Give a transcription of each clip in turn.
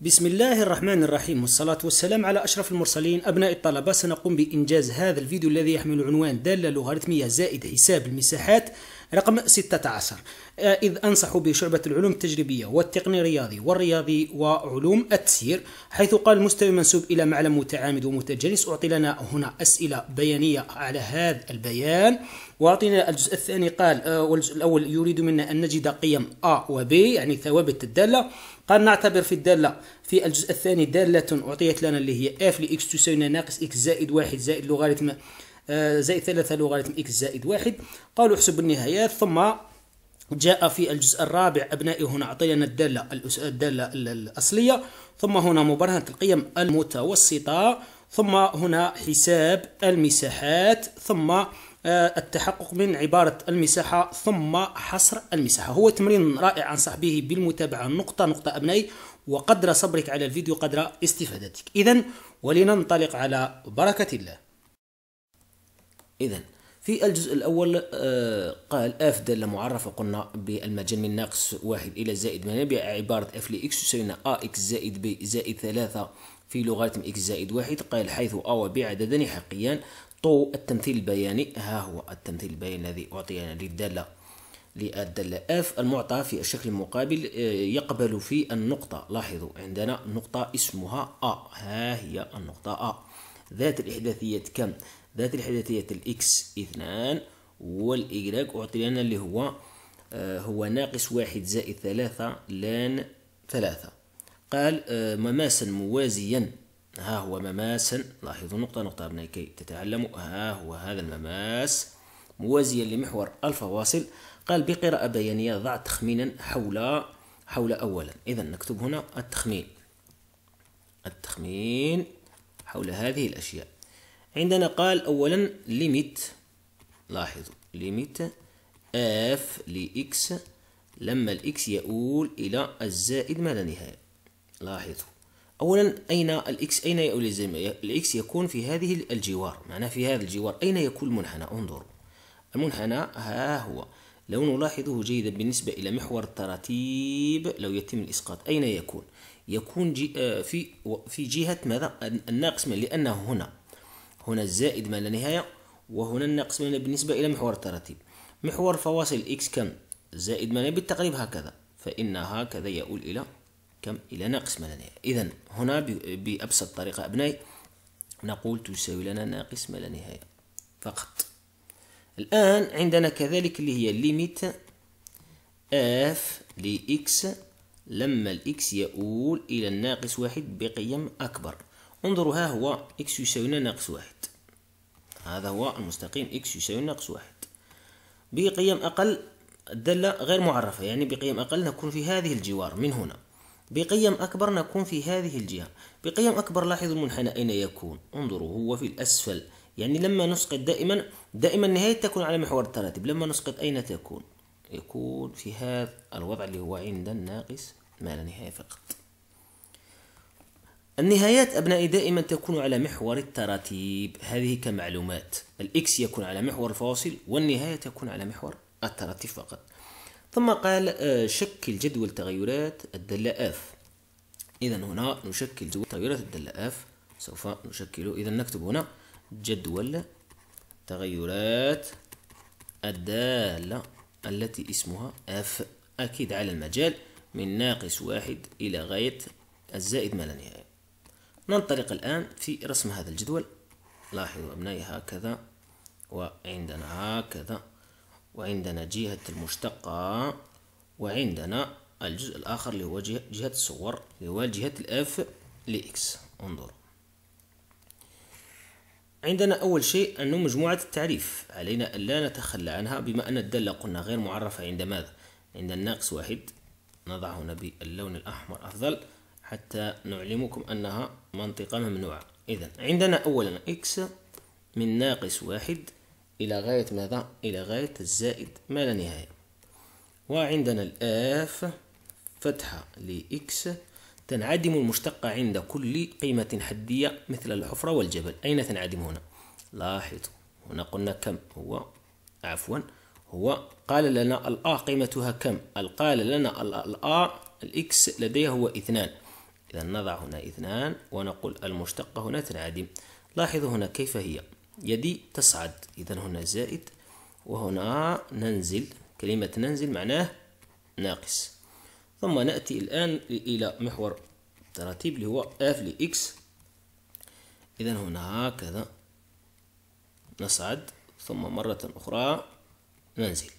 بسم الله الرحمن الرحيم والصلاة والسلام على أشرف المرسلين أبناء الطلبة سنقوم بإنجاز هذا الفيديو الذي يحمل عنوان دالة لوغاريتمية زائد حساب المساحات رقم 16 آه، إذ أنصح بشعبة العلوم التجريبية والتقني الرياضي والرياضي وعلوم التسيير حيث قال المستوي منسوب إلى معلم متعامد ومتجلس أعطي لنا هنا أسئلة بيانية على هذا البيان وأعطينا الجزء الثاني قال آه، والجزء الأول يريد منا أن نجد قيم و B يعني ثوابت الدالة قال نعتبر في الدالة في الجزء الثاني دالة أعطيت لنا اللي هي F لإكس تساوي ناقص إكس زائد واحد زائد لوغاريتم آه، زائد ثلاثة لوغاريتم إكس زائد واحد قالوا احسب النهايات ثم جاء في الجزء الرابع أبنائي هنا أعطينا الدالة الدالة الأصلية ثم هنا مبرهنة القيم المتوسطة ثم هنا حساب المساحات ثم آه، التحقق من عبارة المساحة ثم حصر المساحة هو تمرين رائع أنصح به بالمتابعة نقطة نقطة أبنائي وقدر صبرك على الفيديو قدر استفادتك إذا ولننطلق على بركة الله إذا في الجزء الأول آه، قال اف دالة معرفة قلنا بالمجال من ناقص واحد إلى زائد من بعبارة اف لإكس تساوي أ إكس زائد بي زائد ثلاثة في لوغاريتم إكس زائد واحد قال حيث أ عددان حقيان طو التمثيل البياني ها هو التمثيل البياني الذي أعطينا للدالة للدالة اف المعطى في الشكل المقابل آه، يقبل في النقطة لاحظوا عندنا نقطة اسمها أ ها هي النقطة أ ذات الإحداثية كم ذات الحداثية الإكس اثنان والإيكغيك أعطي لنا اللي هو آه، هو ناقص واحد زائد ثلاثة لان ثلاثة قال آه، مماسا موازيا ها هو مماسا لاحظوا نقطة نقطة أبنائي كي تتعلموا ها هو هذا المماس موازيا لمحور الفواصل قال بقراءة بيانية ضع تخمينا حول حول أولا إذا نكتب هنا التخمين التخمين حول هذه الأشياء عندنا قال أولا ليميت لاحظوا ليميت اف لإكس لما الإكس يؤول إلى الزائد ما لا نهاية لاحظوا أولا أين الإكس أين يؤول الإكس يكون في هذه الجوار معناه في هذا الجوار أين يكون المنحنى انظروا المنحنى ها هو لو نلاحظه جيدا بالنسبة إلى محور التراتيب لو يتم الإسقاط أين يكون؟ يكون جي آه، في في جهة ماذا؟ الناقص من لأنه هنا هنا الزائد ما لا نهاية وهنا الناقص ما بالنسبة إلى محور التراتيب محور فواصل إكس كم زائد ما لا بالتقريب هكذا فإن هكذا يؤول إلى كم إلى ناقص ما لا نهاية إذا هنا بأبسط طريقة أبنائي نقول تساوي لنا ناقص ما لا نهاية فقط الآن عندنا كذلك اللي هي ليميت اف لإكس لما الإكس يؤول إلى الناقص واحد بقيم أكبر انظروا ها هو إكس يساوينا ناقص واحد هذا هو المستقيم إكس يساوي ناقص واحد بقيم أقل الدالة غير معرفة يعني بقيم أقل نكون في هذه الجوار من هنا بقيم أكبر نكون في هذه الجهة بقيم أكبر لاحظوا المنحنى أين يكون انظروا هو في الأسفل يعني لما نسقط دائما دائما النهاية تكون على محور التراتب لما نسقط أين تكون يكون في هذا الوضع اللي هو عند الناقص ما لا نهاية فقط النهايات أبنائي دائما تكون على محور التراتيب هذه كمعلومات الإكس يكون على محور الفواصل والنهاية تكون على محور التراتيب فقط ثم قال آه، شكل جدول تغيرات الدالة اف إذا هنا نشكل جدول تغيرات الدالة اف سوف نشكله إذا نكتب هنا جدول تغيرات الدالة التي اسمها اف أكيد على المجال من ناقص واحد إلى غاية الزائد ما لا نهاية ننطلق الآن في رسم هذا الجدول لاحظوا أبنائي هكذا وعندنا هكذا وعندنا جهة المشتقة وعندنا الجزء الآخر اللي هو جهة الصور اللي هو جهة الأف لإكس انظر عندنا أول شيء أنه مجموعة التعريف علينا أن لا نتخلى عنها بما أن الدالة قلنا غير معرفة عند ماذا عند الناقص واحد نضع هنا باللون الأحمر أفضل حتى نعلمكم أنها منطقة ممنوعة إذا عندنا أولا إكس من ناقص واحد إلى غاية ماذا؟ إلى غاية الزائد ما لا نهاية وعندنا الآف فتحة لإكس تنعدم المشتقة عند كل قيمة حدية مثل الحفرة والجبل أين تنعدم هنا؟ لاحظوا هنا قلنا كم هو عفوا هو قال لنا الآ قيمتها كم؟ قال لنا الآ الإكس لديه هو اثنان إذا نضع هنا اثنان ونقول المشتقة هنا تنعدم لاحظوا هنا كيف هي يدي تصعد إذا هنا زائد وهنا ننزل كلمة ننزل معناه ناقص ثم نأتي الآن إلى محور التراتيب اللي هو اف لإكس إذا هنا هكذا نصعد ثم مرة أخرى ننزل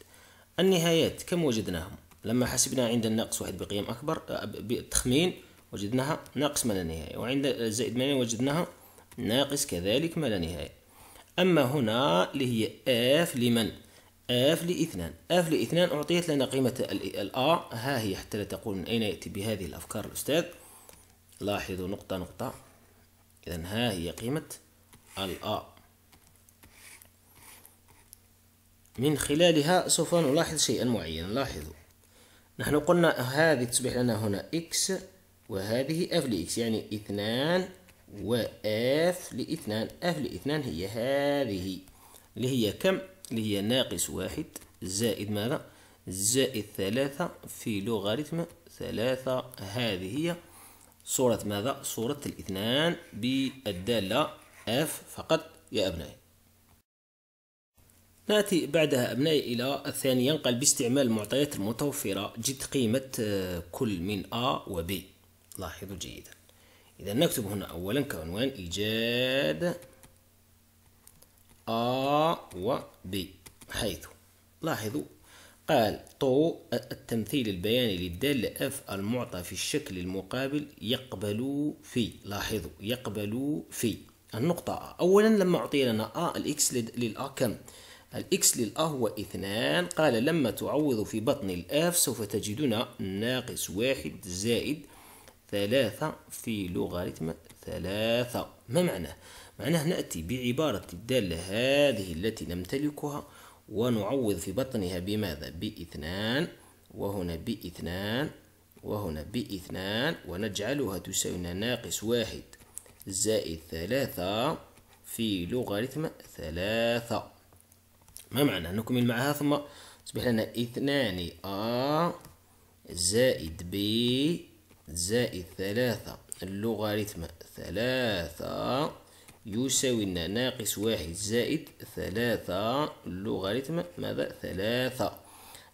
النهايات كم وجدناهم لما حسبنا عند الناقص واحد بقيم أكبر بتخمين وجدناها ناقص ما لا نهاية وعند زائد ما وجدناها ناقص كذلك ما لا نهاية أما هنا اللي هي آف لمن آف لإثنان آف لإثنان أعطيت لنا قيمة الآ ها هي حتى لا تقول من أين يأتي بهذه الأفكار الأستاذ لاحظوا نقطة نقطة إذا ها هي قيمة الآ من خلالها سوف نلاحظ شيئا معينا لاحظوا نحن قلنا هذه تصبح لنا هنا إكس وهذه اف لإكس يعني اثنان و اف لاثنان اف لاثنان هي هذه اللي هي كم اللي هي ناقص واحد زائد ماذا زائد ثلاثة في لوغاريتم ثلاثة هذه هي صورة ماذا صورة الاثنان بالدالة اف فقط يا أبنائي نأتي بعدها أبنائي إلى الثاني ينقل باستعمال المعطيات المتوفرة جد قيمة آه، كل من أ و بي لاحظوا جيدا إذا نكتب هنا أولا كعنوان إيجاد أ و ب حيث لاحظوا قال طو التمثيل البياني للدالة أف المعطى في الشكل المقابل يقبل في لاحظوا يقبل في النقطة أولا لما أعطي لنا أ الإكس للأ كم؟ الإكس للأ هو اثنان قال لما تعوض في بطن الآف سوف تجدنا ناقص واحد زائد ثلاثة في لوغاريتم ثلاثة ما معناه؟ معناه نأتي بعبارة الدالة هذه التي نمتلكها ونعوض في بطنها بماذا؟ باثنان وهنا باثنان وهنا باثنان ونجعلها تساوي ناقص واحد زائد ثلاثة في لوغاريتم ثلاثة ما معناه؟ نكمل معها ثم أصبح لنا اثنان أ زائد ب زائد ثلاثة اللوغاريتم ثلاثة يساوي لنا ناقص واحد زائد ثلاثة اللوغاريتم ماذا ثلاثة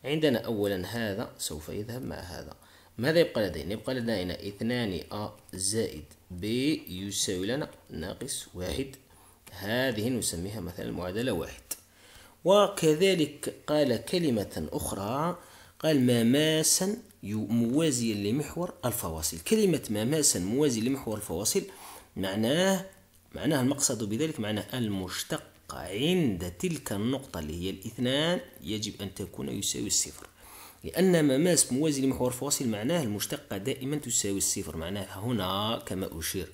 عندنا أولا هذا سوف يذهب مع هذا ماذا يبقى لدينا يبقى لدينا اثنان أ زائد ب يساوي لنا ناقص واحد هذه نسميها مثلا معادلة واحد وكذلك قال كلمة أخرى قال مماسا موازيا لمحور الفواصل كلمة مماسا موازي لمحور الفواصل معناه معناه المقصد بذلك معناه المشتق عند تلك النقطة اللي هي الاثنان يجب أن تكون يساوي الصفر لأن مماس موازي لمحور الفواصل معناه المشتقة دائما تساوي الصفر معناه هنا كما أشير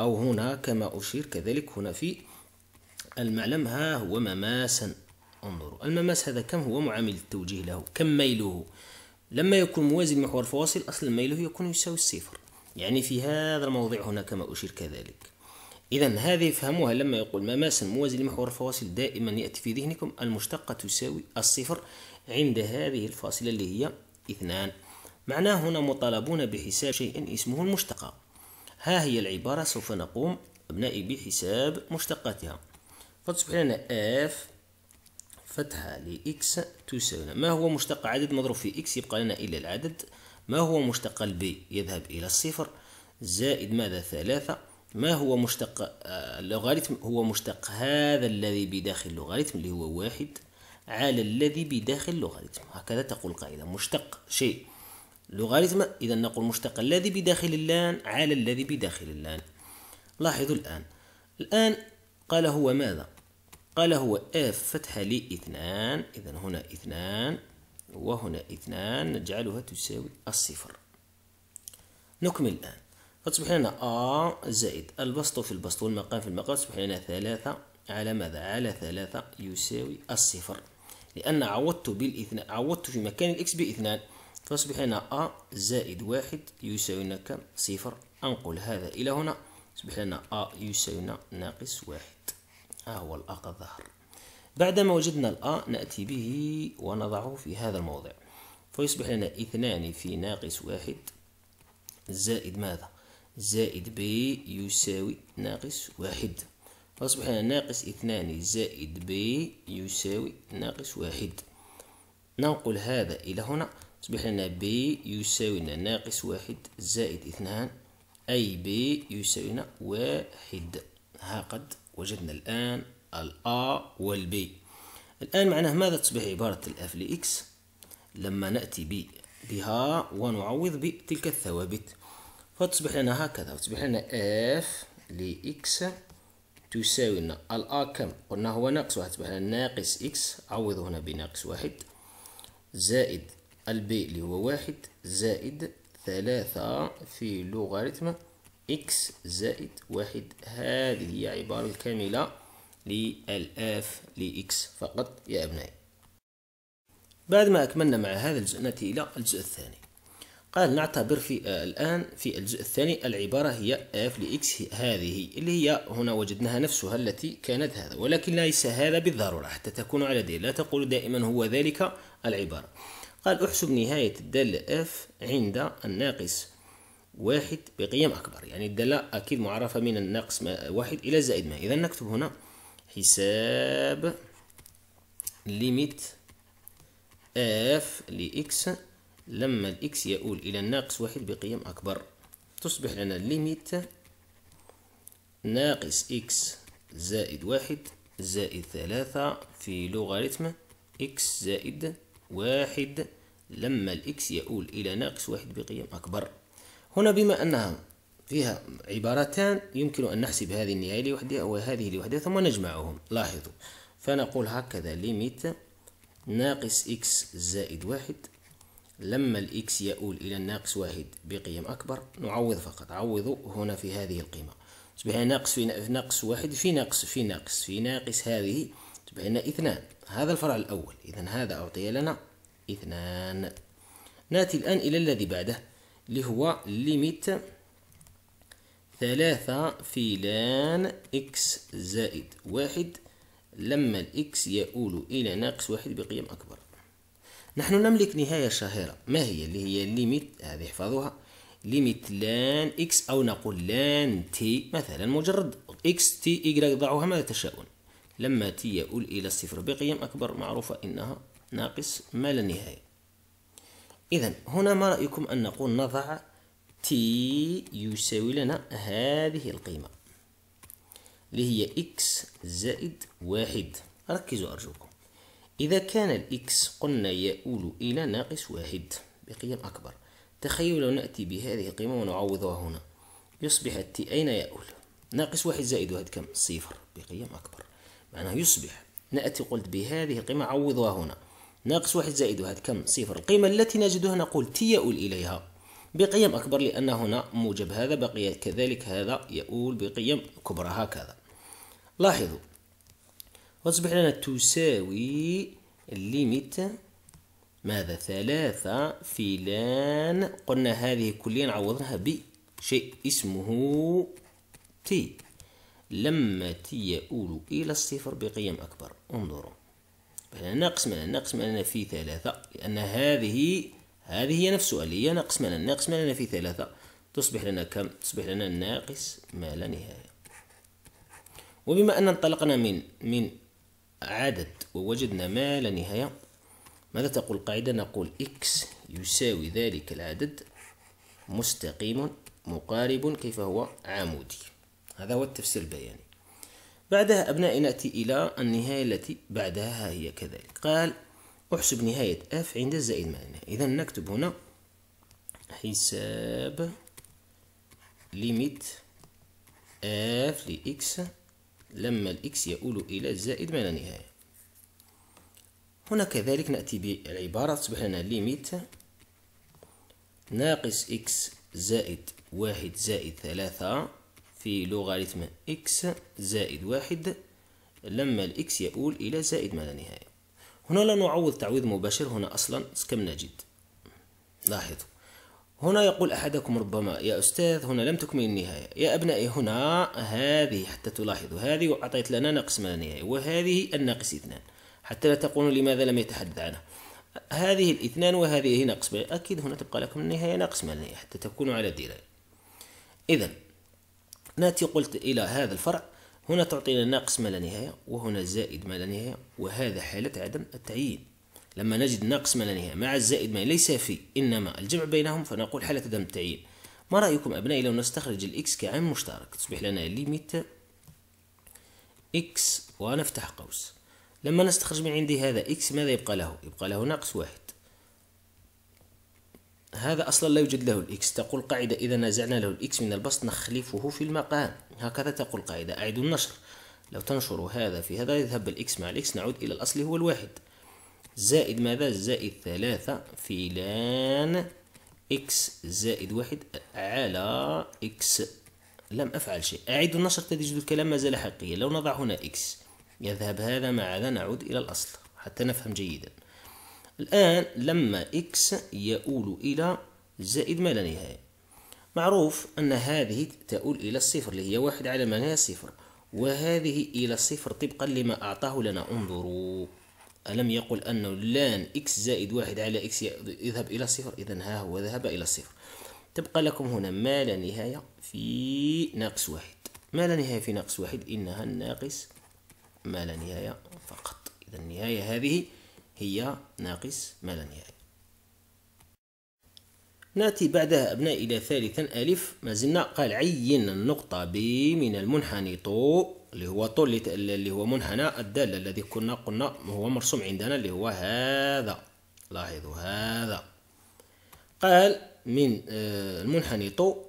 أو هنا كما أشير كذلك هنا في المعلم ها هو مماسا انظروا المماس هذا كم هو معامل التوجيه له كم ميله لما يكون موازي لمحور الفواصل أصل ميله يكون يساوي الصفر يعني في هذا الموضع هنا كما أشير كذلك إذا هذه فهموها لما يقول مماس موازي لمحور الفواصل دائما يأتي في ذهنكم المشتقة تساوي الصفر عند هذه الفاصلة اللي هي اثنان معناه هنا مطالبون بحساب شيء اسمه المشتقة ها هي العبارة سوف نقوم أبنائي بحساب مشتقاتها فتصبح لنا f فتحة لإكس تساوي ما هو مشتق عدد مضروب في إكس يبقى لنا إلا العدد ما هو مشتق البي يذهب إلى الصفر زائد ماذا ثلاثة ما هو مشتق آه، اللوغاريتم هو مشتق هذا الذي بداخل اللوغاريتم اللي هو واحد على الذي بداخل اللوغاريتم هكذا تقول القاعدة مشتق شيء لوغاريتم إذا نقول مشتق الذي بداخل اللان على الذي بداخل اللان لاحظوا الآن الآن قال هو ماذا قال هو اف فتحة اثنان إذا هنا اثنان وهنا اثنان نجعلها تساوي الصفر نكمل الآن فتصبح لنا أ زائد البسط في البسط والمقام في المقام تصبح لنا ثلاثة على ماذا؟ على ثلاثة يساوي الصفر لأن عوضت بالاثنان عوضت في مكان الإكس باثنان فأصبح لنا أ زائد واحد يساوي لنا كم؟ صفر أنقل هذا إلى هنا يصبح لنا أ يساوي لنا ناقص واحد ها آه، هو الأ قد ظهر بعدما وجدنا الأ نأتي به ونضعه في هذا الموضع فيصبح لنا اثنان في ناقص واحد زائد ماذا زائد ب يساوي ناقص واحد فأصبح لنا ناقص اثنان زائد ب يساوي ناقص واحد ننقل هذا إلى هنا يصبح لنا ب يساوي لنا ناقص واحد زائد اثنان أي ب يساوي لنا واحد ها قد وجدنا الآن الأ B. الآن معناه ماذا تصبح عبارة الأف لإكس لما نأتي ب بها ونعوض بتلك الثوابت فتصبح لنا هكذا تصبح لنا اف لإكس تساوي لنا الأ كم قلنا هو ناقص واحد تصبح لنا ناقص إكس عوضه هنا بناقص واحد زائد البي اللي هو واحد زائد ثلاثة في لوغاريتم إكس زائد واحد هذه هي عبارة الكاملة للآف لإكس فقط يا أبنائي بعد ما أكملنا مع هذا الجزء نأتي إلى الجزء الثاني قال نعتبر في آه، الآن في الجزء الثاني العبارة هي اف لإكس هذه اللي هي هنا وجدناها نفسها التي كانت هذا ولكن ليس هذا بالضرورة حتى تكون على دليل لا تقول دائما هو ذلك العبارة قال احسب نهاية الدالة اف عند الناقص واحد بقيم أكبر يعني الدالة أكيد معرفة من الناقص واحد إلى زائد ما إذا نكتب هنا حساب ليميت اف لإكس لما الإكس يؤول إلى الناقص واحد بقيم أكبر تصبح لنا ليميت ناقص إكس زائد واحد زائد ثلاثة في لوغاريتم إكس زائد واحد لما الإكس يؤول إلى ناقص واحد بقيم أكبر هنا بما أنها فيها عبارتان يمكن أن نحسب هذه النهاية لوحدها وهذه لوحدها ثم نجمعهم لاحظوا فنقول هكذا ليميت ناقص إكس زائد واحد لما الإكس يؤول إلى الناقص واحد بقيم أكبر نعوض فقط عوضوا هنا في هذه القيمة تصبح ناقص في ناقص واحد في ناقص في ناقص في ناقص هذه تصبح لنا اثنان هذا الفرع الأول إذا هذا أعطي لنا اثنان نأتي الآن إلى الذي بعده اللي هو ليميت ثلاثة في لان إكس زائد واحد لما الإكس يؤول إلى ناقص واحد بقيم أكبر نحن نملك نهاية شهيرة ما هي اللي هي ليميت هذه احفظوها ليميت لان إكس أو نقول لان تي مثلا مجرد إكس تي إيكغيك ضعوها ماذا تشاءون لما تي يؤول إلى الصفر بقيم أكبر معروفة إنها ناقص ما لا نهاية إذا هنا ما رأيكم أن نقول نضع تي يساوي لنا هذه القيمة اللي هي إكس زائد واحد ركزوا أرجوكم إذا كان الإكس قلنا يؤول إلى ناقص واحد بقيم أكبر تخيلوا لو نأتي بهذه القيمة ونعوضها هنا يصبح التي أين يؤول ناقص واحد زائد واحد كم صفر بقيم أكبر معناه يصبح نأتي قلت بهذه القيمة عوضها هنا ناقص واحد زائد واحد كم صفر القيمة التي نجدها نقول تي يؤول إليها بقيم أكبر لأن هنا موجب هذا بقي كذلك هذا يؤول بقيم كبرى هكذا لاحظوا وتصبح لنا تساوي الليميت ماذا ثلاثة في لان قلنا هذه كليا عوضناها بشيء اسمه تي لما تي يؤول إلى الصفر بقيم أكبر انظروا فهنا قسمان هنا قسمان في ثلاثة لأن هذه هذه هي نفسها اللي هي ناقص نقسمان ناقص لنا في ثلاثة تصبح لنا كم؟ تصبح لنا ناقص ما لا نهاية وبما أن انطلقنا من من عدد ووجدنا ما لا نهاية ماذا تقول القاعدة؟ نقول x يساوي ذلك العدد مستقيم مقارب كيف هو عمودي هذا هو التفسير البياني بعدها أبنائي نأتي إلى النهاية التي بعدها هي كذلك قال أحسب نهاية f عند الزائد مع إذا نكتب هنا حساب ليميت f لx لما الإكس يؤول إلى الزائد ما لا نهاية هنا كذلك نأتي بالعبارة تصبح لنا ليميت ناقص إكس زائد واحد زائد ثلاثة في لوغاريتم إكس زائد واحد لما الإكس يؤول إلى زائد ما لا نهاية هنا لا نعوض تعويض مباشر هنا أصلا كم نجد لاحظوا هنا يقول أحدكم ربما يا أستاذ هنا لم تكمل النهاية يا أبنائي هنا هذه حتى تلاحظوا هذه وأعطيت لنا ناقص ما لا نهاية وهذه الناقص اثنان حتى لا تقولوا لماذا لم يتحدث عنها هذه الاثنان وهذه ناقص أكيد هنا تبقى لكم النهاية ناقص ما لا نهاية حتى تكونوا على دراية إذا ناتي قلت إلى هذا الفرع هنا تعطينا ناقص ما لا نهاية وهنا زائد ما لا نهاية وهذا حالة عدم التعيين لما نجد ناقص ما لا نهاية مع الزائد ما ليس في إنما الجمع بينهم فنقول حالة عدم التعيين ما رأيكم أبنائي لو نستخرج الإكس كعامل مشترك تصبح لنا ليميت إكس ونفتح قوس لما نستخرج من عندي هذا إكس ماذا يبقى له؟ يبقى له ناقص واحد هذا أصلا لا يوجد له الإكس تقول قاعدة إذا نزعنا له الإكس من البسط نخلفه في المقام هكذا تقول قاعدة أعيد النشر لو تنشر هذا في هذا يذهب الإكس مع الإكس نعود إلى الأصل هو الواحد زائد ماذا زائد ثلاثة فيلان إكس زائد واحد على إكس لم أفعل شيء أعيد النشر تجد الكلام ما زال حقيقيا لو نضع هنا إكس يذهب هذا مع هذا نعود إلى الأصل حتى نفهم جيداً الآن لما إكس يؤول إلى زائد ما لا نهاية معروف أن هذه تؤول إلى الصفر اللي هي واحد على ما نهاية صفر وهذه إلى الصفر طبقا لما أعطاه لنا انظروا ألم يقل أنه لان إكس زائد واحد على إكس يذهب إلى الصفر إذا ها هو ذهب إلى الصفر تبقى لكم هنا ما لا نهاية في ناقص واحد ما لا نهاية في ناقص واحد إنها الناقص ما لا نهاية فقط إذا النهاية هذه هي ناقص ما لا نهائي نأتي بعدها أبناء إلى ثالثا ألف ما زلنا قال عين النقطة ب من المنحني طو اللي هو طول اللي هو منحنى الدالة الذي كنا قلنا هو مرسوم عندنا اللي هو هذا لاحظوا هذا قال من آه، المنحني طو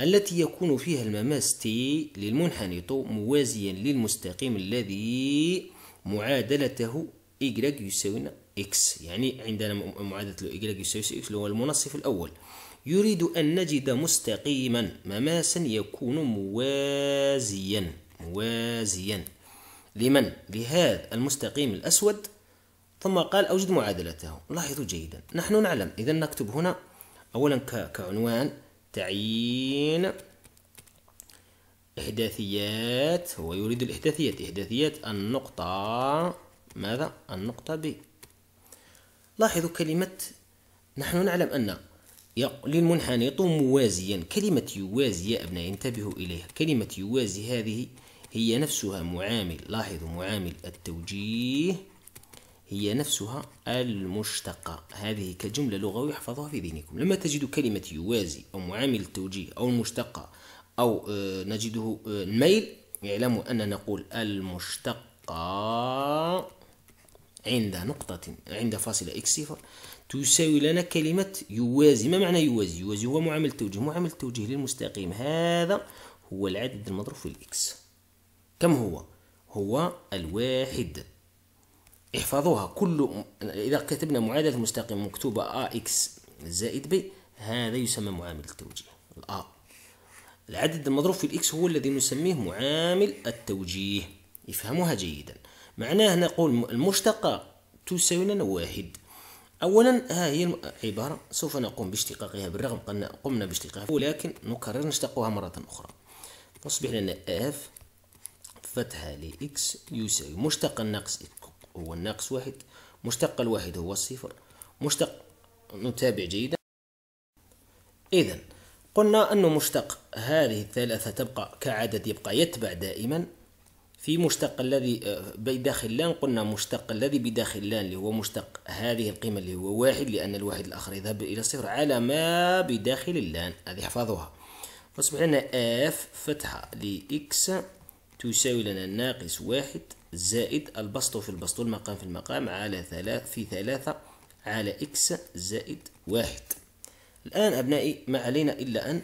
التي يكون فيها المماس تي للمنحني طو موازيا للمستقيم الذي معادلته y يساوي x يعني عندنا معادلة y يساوي x اللي هو المنصف الأول يريد أن نجد مستقيما مماسا يكون موازيا موازيا لمن؟ لهذا المستقيم الأسود ثم قال أوجد معادلته لاحظوا جيدا نحن نعلم إذا نكتب هنا أولا كعنوان تعيين إحداثيات هو يريد الإحداثيات إحداثيات النقطة ماذا النقطة ب لاحظوا كلمة نحن نعلم أن للمنحني يطوم موازيا كلمة يوازي يا أبناء انتبهوا إليها كلمة يوازي هذه هي نفسها معامل لاحظوا معامل التوجيه هي نفسها المشتقة هذه كجملة لغوية احفظوها في ذهنكم لما تجد كلمة يوازي أو معامل التوجيه أو المشتقة أو آه، نجده الميل آه، اعلموا أن نقول المشتقة عند نقطة عند فاصلة إكس صفر تساوي لنا كلمة يوازي ما معنى يوازي؟ يوازي هو معامل التوجيه معامل التوجيه للمستقيم هذا هو العدد المضروب في الإكس كم هو؟ هو الواحد احفظوها كل إذا كتبنا معادلة المستقيم مكتوبة ax إكس زائد b هذا يسمى معامل التوجيه الآ العدد المضروب في الإكس هو الذي نسميه معامل التوجيه افهموها جيدا معناه نقول المشتقة لنا واحد أولا ها هي العبارة سوف نقوم باشتقاقها بالرغم قلنا قمنا باشتقاقها ولكن نكرر نشتقها مرة أخرى تصبح لنا اف فتحة لإكس يساوي مشتق الناقص هو الناقص واحد مشتق الواحد هو الصفر مشتق نتابع جيدا إذا قلنا أن مشتق هذه الثلاثة تبقى كعدد يبقى يتبع دائما في مشتق الذي آه، بداخل لان قلنا مشتق الذي بداخل لان اللي هو مشتق هذه القيمة اللي هو واحد لأن الواحد الآخر يذهب إلى صفر على ما بداخل اللان هذه احفظوها فاصبح لنا اف فتحة لإكس تساوي لنا ناقص واحد زائد البسط في البسط والمقام في المقام على ثلاث في ثلاثة على إكس زائد واحد الآن أبنائي ما علينا إلا أن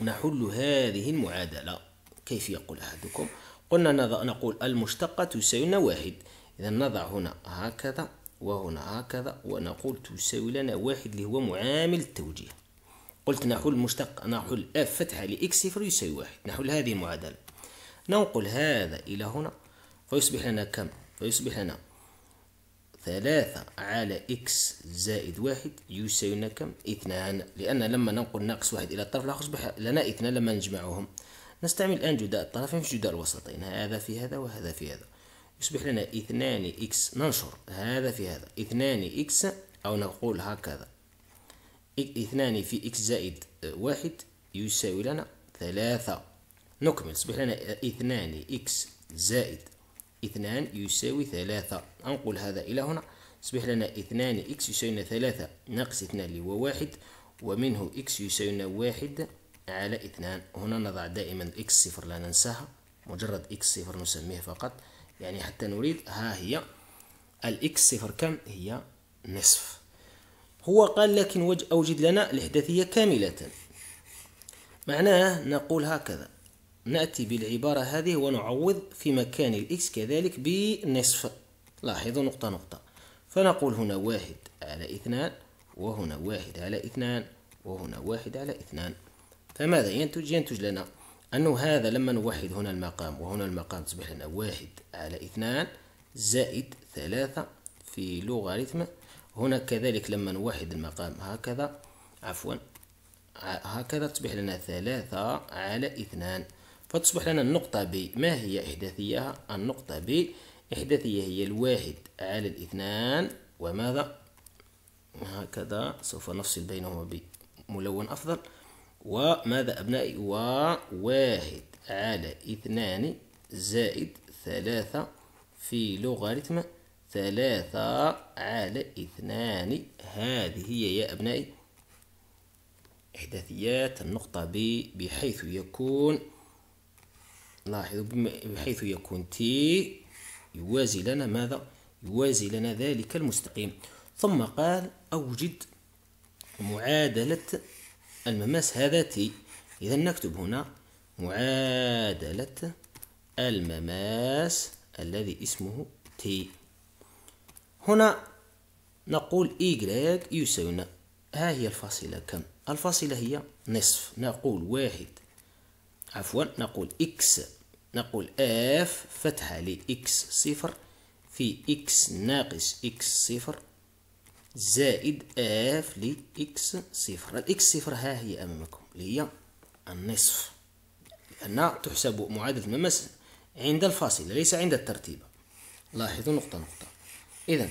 نحل هذه المعادلة كيف يقول أحدكم قلنا نقول المشتقة تساوي لنا واحد إذا نضع هنا هكذا وهنا هكذا ونقول تساوي لنا واحد اللي هو معامل التوجيه قلت نحل مشتق نحل اف فتحة لإكس صفر يساوي واحد نحل هذه المعادلة ننقل هذا إلى هنا فيصبح لنا كم فيصبح لنا ثلاثة على إكس زائد واحد يساوي لنا كم اثنان لأن لما ننقل ناقص واحد إلى الطرف الآخر يصبح لنا اثنان لما نجمعهم نستعمل الآن جداء الطرفين في جداء الوسطين هذا في هذا وهذا في هذا يصبح لنا اثنان إكس ننشر هذا في هذا اثنان إكس أو نقول هكذا اثنان في إكس زائد واحد يساوي لنا ثلاثة نكمل يصبح لنا اثنان إكس زائد اثنان يساوي ثلاثة أنقل هذا إلى هنا يصبح لنا اثنان إكس يساوي لنا ثلاثة ناقص اثنان اللي هو واحد ومنه إكس يساوي لنا واحد على اثنان هنا نضع دائما اكس صفر لا ننساها مجرد اكس صفر نسميه فقط يعني حتى نريد ها هي الاكس صفر كم هي نصف هو قال لكن أوجد لنا الإحداثية كاملة معناه نقول هكذا نأتي بالعبارة هذه ونعوض في مكان الإكس كذلك بنصف لاحظوا نقطة نقطة فنقول هنا واحد على اثنان وهنا واحد على اثنان وهنا واحد على اثنان فماذا ينتج ينتج لنا أنه هذا لما نوحد هنا المقام وهنا المقام تصبح لنا واحد على اثنان زائد ثلاثة في لوغاريتم هنا كذلك لما نوحد المقام هكذا عفوا هكذا تصبح لنا ثلاثة على اثنان فتصبح لنا النقطة ب ما هي إحداثيها النقطة ب إحداثية هي الواحد على الاثنان وماذا هكذا سوف نفصل بينهما بملون أفضل وماذا أبنائي وواحد على اثنان زائد ثلاثة في لوغاريتم ثلاثة على اثنان هذه هي يا أبنائي إحداثيات النقطة ب بحيث يكون لاحظوا بحيث يكون تي يوازي لنا ماذا؟ يوازي لنا ذلك المستقيم ثم قال أوجد معادلة المماس هذا تي إذا نكتب هنا معادلة المماس الذي اسمه تي هنا نقول إيكغيك يساوي ها هي الفاصلة كم الفاصلة هي نصف نقول واحد عفوا نقول إكس نقول اف فتحة لإكس صفر في إكس ناقص إكس صفر زائد اف لإكس صفر الإكس صفر ها هي أمامكم اللي هي النصف لأن تحسب معادلة الممس عند الفاصله ليس عند الترتيب لاحظوا نقطة نقطة إذا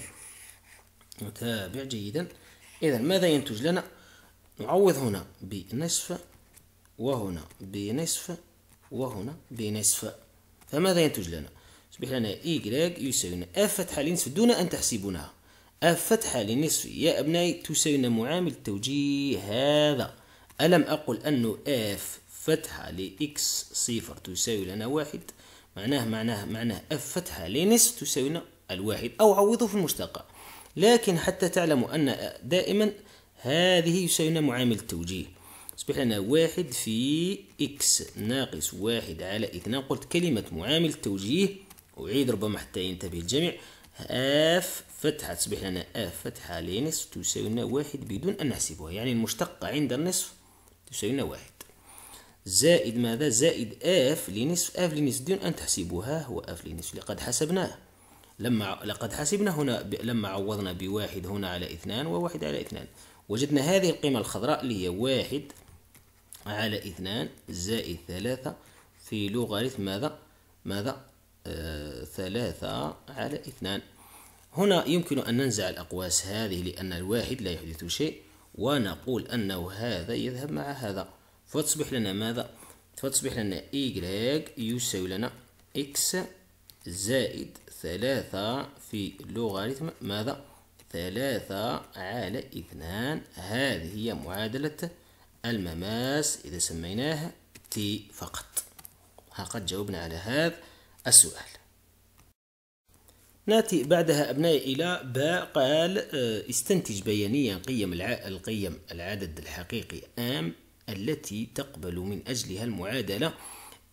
نتابع جيدا إذا ماذا ينتج لنا نعوض هنا بنصف وهنا بنصف وهنا بنصف فماذا ينتج لنا يصبح لنا إيكغيك يساوي اف فتحة لنصف دون أن تحسبونها الفتحة لنصف يا أبنائي لنا معامل التوجيه هذا ألم أقل أنه اف فتحة لإكس صفر تساوي لنا واحد معناه معناه معناه اف فتحة لنصف تساوي لنا الواحد أو عوضه في المشتقة لكن حتى تعلموا أن دائما هذه لنا معامل التوجيه يصبح لنا واحد في إكس ناقص واحد على إثنان قلت كلمة معامل التوجيه أعيد ربما حتى ينتبه الجميع اف فتحة تصبح لنا اف فتحة لنصف تساوي لنا واحد بدون أن نحسبها يعني المشتقة عند النصف تساوي لنا واحد زائد ماذا زائد اف لنصف اف لنصف دون أن تحسبوها هو اف لنصف لقد حسبناه لما لقد حسبنا هنا ب... لما عوضنا بواحد هنا على اثنان وواحد على اثنان وجدنا هذه القيمة الخضراء اللي هي واحد على اثنان زائد ثلاثة في لوغاريتم ماذا ماذا ثلاثة على اثنان هنا يمكن أن ننزع الأقواس هذه لأن الواحد لا يحدث شيء ونقول أنه هذا يذهب مع هذا فتصبح لنا ماذا؟ فتصبح لنا y يساوي لنا x زائد ثلاثة في لوغاريتم ماذا؟ ثلاثة على اثنان هذه هي معادلة المماس إذا سميناها تي فقط ها قد جاوبنا على هذا السؤال ناتي بعدها أبنائي إلى باء قال آه، استنتج بيانيا قيم القيم العدد الحقيقي آم التي تقبل من أجلها المعادلة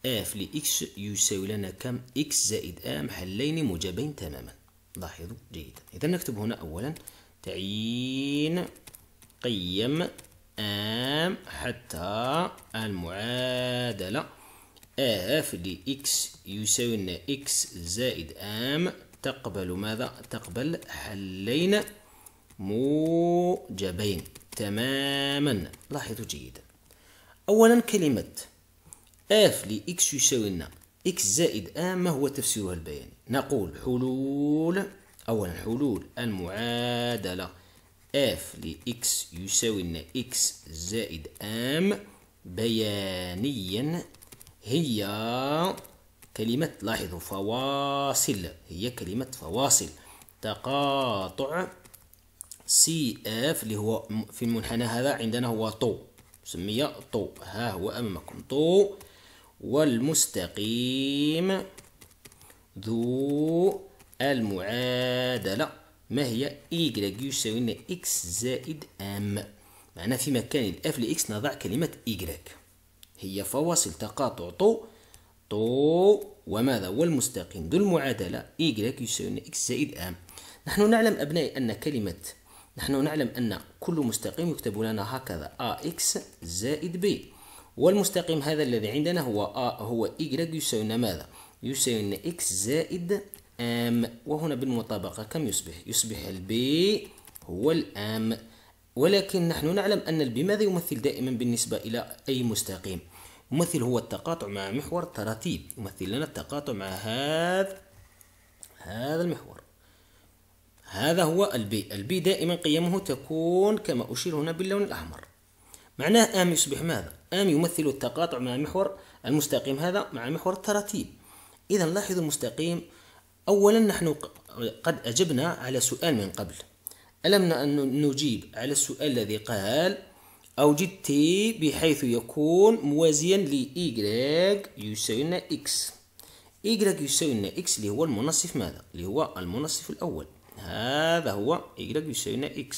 اف لإكس يساوي لنا كم إكس زائد آم حلين موجبين تماما لاحظوا جيدا إذا نكتب هنا أولا تعيين قيم آم حتى المعادلة اف دي اكس يساوي لنا اكس زائد ام تقبل ماذا؟ تقبل حلين موجبين تماما لاحظوا جيدا أولا كلمة اف لإكس يساوي لنا إكس زائد ام ما هو تفسيرها البياني نقول حلول أولا حلول المعادلة اف لإكس يساوي لنا إكس زائد آم بيانيا هي كلمة لاحظوا فواصل هي كلمة فواصل تقاطع سي اف اللي هو في المنحنى هذا عندنا هو طو سمي طو ها هو أمامكم طو والمستقيم ذو المعادلة ما هي اي يساوي اكس زائد ام معناه في مكان الاف لإكس نضع كلمة y هي فواصل تقاطع طو طو وماذا والمستقيم ذو المعادلة y يساوي x زائد أم نحن نعلم أبنائي أن كلمة نحن نعلم أن كل مستقيم يكتب لنا هكذا ax زائد b والمستقيم هذا الذي عندنا هو a هو y يساوي ماذا؟ يساوي x زائد m وهنا بالمطابقة كم يصبح؟ يصبح البي هو الام ولكن نحن نعلم أن البي ماذا يمثل دائما بالنسبة إلى أي مستقيم يمثل هو التقاطع مع محور التراتيب يمثل لنا التقاطع مع هذا هذا المحور هذا هو البي البي دائما قيمه تكون كما أشير هنا باللون الأحمر معناه آم يصبح ماذا؟ آم يمثل التقاطع مع محور المستقيم هذا مع محور التراتيب إذا لاحظوا المستقيم أولا نحن قد أجبنا على سؤال من قبل ألم نجيب على السؤال الذي قال أوجد T بحيث يكون موازيا ل Y يساوي لنا X Y يساوي لنا X اللي هو المنصف ماذا؟ اللي هو المنصف الأول هذا هو Y يساوي لنا X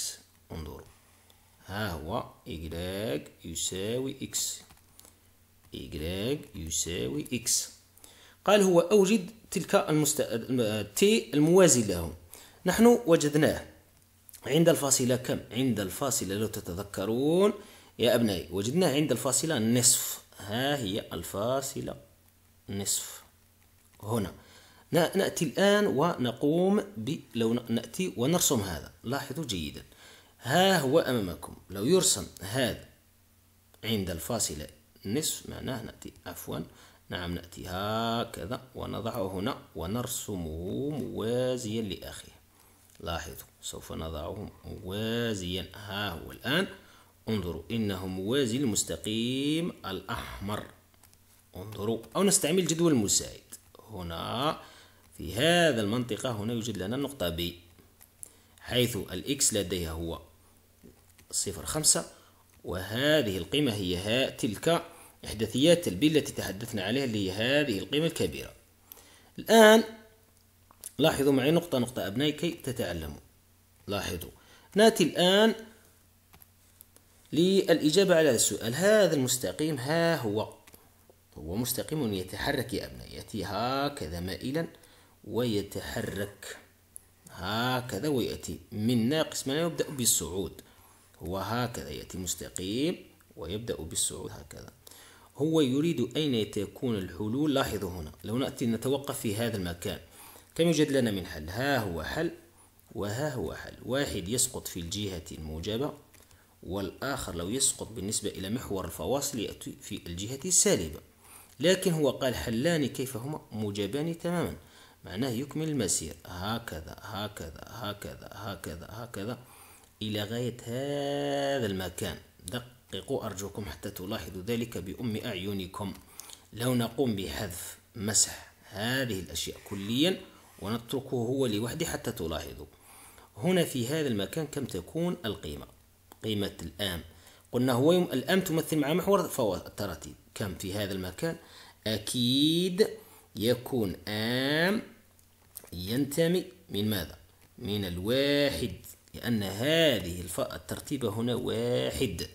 انظروا ها هو Y يساوي X Y يساوي X قال هو أوجد تلك المست... T الموازي له نحن وجدناه عند الفاصلة كم؟ عند الفاصلة لو تتذكرون يا أبنائي وجدنا عند الفاصلة نصف ها هي الفاصلة نصف هنا نأتي الآن ونقوم ب... لو نأتي ونرسم هذا لاحظوا جيدا ها هو أمامكم لو يرسم هذا عند الفاصلة نصف معناه نأتي عفوا نعم نأتي هكذا ونضعه هنا ونرسمه موازيا لآخره لاحظوا سوف نضعه موازيا ها هو الآن انظروا إنه موازي المستقيم الأحمر انظروا أو نستعمل جدول مساعد هنا في هذا المنطقة هنا يوجد لنا النقطة ب حيث الإكس لديها هو صفر خمسة وهذه القيمة هي ها تلك إحداثيات البي التي تحدثنا عليها اللي هي هذه القيمة الكبيرة الآن لاحظوا معي نقطة نقطة أبنائي كي تتعلموا لاحظوا ناتي الآن للإجابة على السؤال هذا المستقيم ها هو هو مستقيم يتحرك يا أبنائي يأتي هكذا مائلا ويتحرك هكذا ويأتي من ناقص ما يبدأ بالصعود هو هكذا يأتي مستقيم ويبدأ بالصعود هكذا هو يريد أين تكون الحلول لاحظوا هنا لو نأتي نتوقف في هذا المكان كم يوجد لنا من حل ها هو حل وها هو حل واحد يسقط في الجهة الموجبة والآخر لو يسقط بالنسبة إلى محور الفواصل يأتي في الجهة السالبة لكن هو قال حلان كيف هما موجبان تماما معناه يكمل المسير هكذا هكذا هكذا هكذا هكذا إلى غاية هذا المكان دققوا أرجوكم حتى تلاحظوا ذلك بأم أعينكم لو نقوم بحذف مسح هذه الأشياء كليا ونتركه هو لوحده حتى تلاحظوا هنا في هذا المكان كم تكون القيمة قيمة الآم قلنا هو يوم الآم تمثل مع محور فواترتي كم في هذا المكان أكيد يكون آم ينتمي من ماذا من الواحد لأن هذه الترتيبة هنا واحد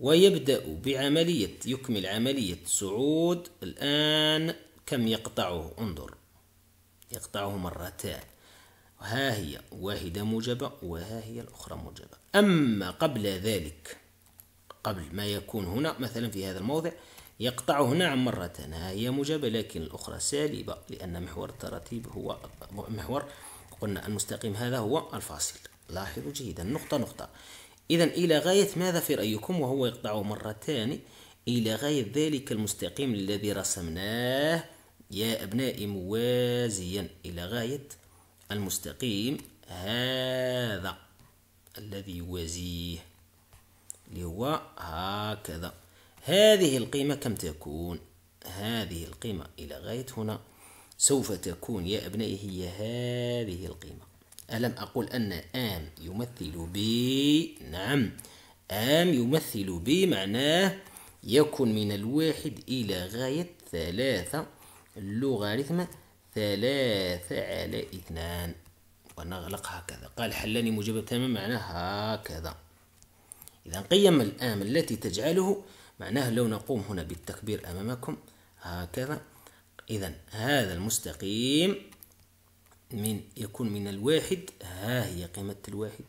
ويبدأ بعملية يكمل عملية صعود الآن كم يقطعه انظر يقطعه مرتان ها هي واحدة موجبة وها هي الأخرى موجبة أما قبل ذلك قبل ما يكون هنا مثلا في هذا الموضع يقطعه نعم مرتان ها هي موجبة لكن الأخرى سالبة لأن محور التراتيب هو محور قلنا المستقيم هذا هو الفاصل لاحظوا جيدا نقطة نقطة إذا إلى غاية ماذا في رأيكم وهو يقطعه مرتان إلى غاية ذلك المستقيم الذي رسمناه يا أبنائي موازيا إلى غاية المستقيم هذا الذي يوازيه اللي هو هكذا هذه القيمة كم تكون هذه القيمة إلى غاية هنا سوف تكون يا أبنائي هي هذه القيمة ألم أقول أن آم يمثل بي نعم آم يمثل بي معناه يكن من الواحد إلى غاية ثلاثة اللوغاريتم ثلاثة على اثنان ونغلق هكذا قال حلني موجب تمام معناه هكذا إذا قيم الآم التي تجعله معناه لو نقوم هنا بالتكبير أمامكم هكذا إذا هذا المستقيم من يكون من الواحد ها هي قيمة الواحد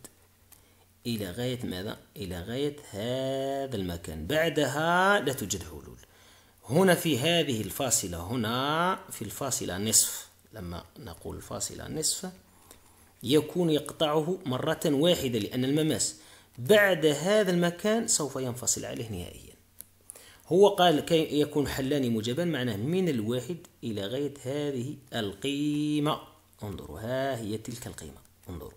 إلى غاية ماذا؟ إلى غاية هذا المكان بعدها لا توجد حلول هنا في هذه الفاصلة هنا في الفاصلة نصف لما نقول فاصلة نصف يكون يقطعه مرة واحدة لأن المماس بعد هذا المكان سوف ينفصل عليه نهائيا هو قال كي يكون حلان موجبان معناه من الواحد إلى غاية هذه القيمة انظروا ها هي تلك القيمة انظروا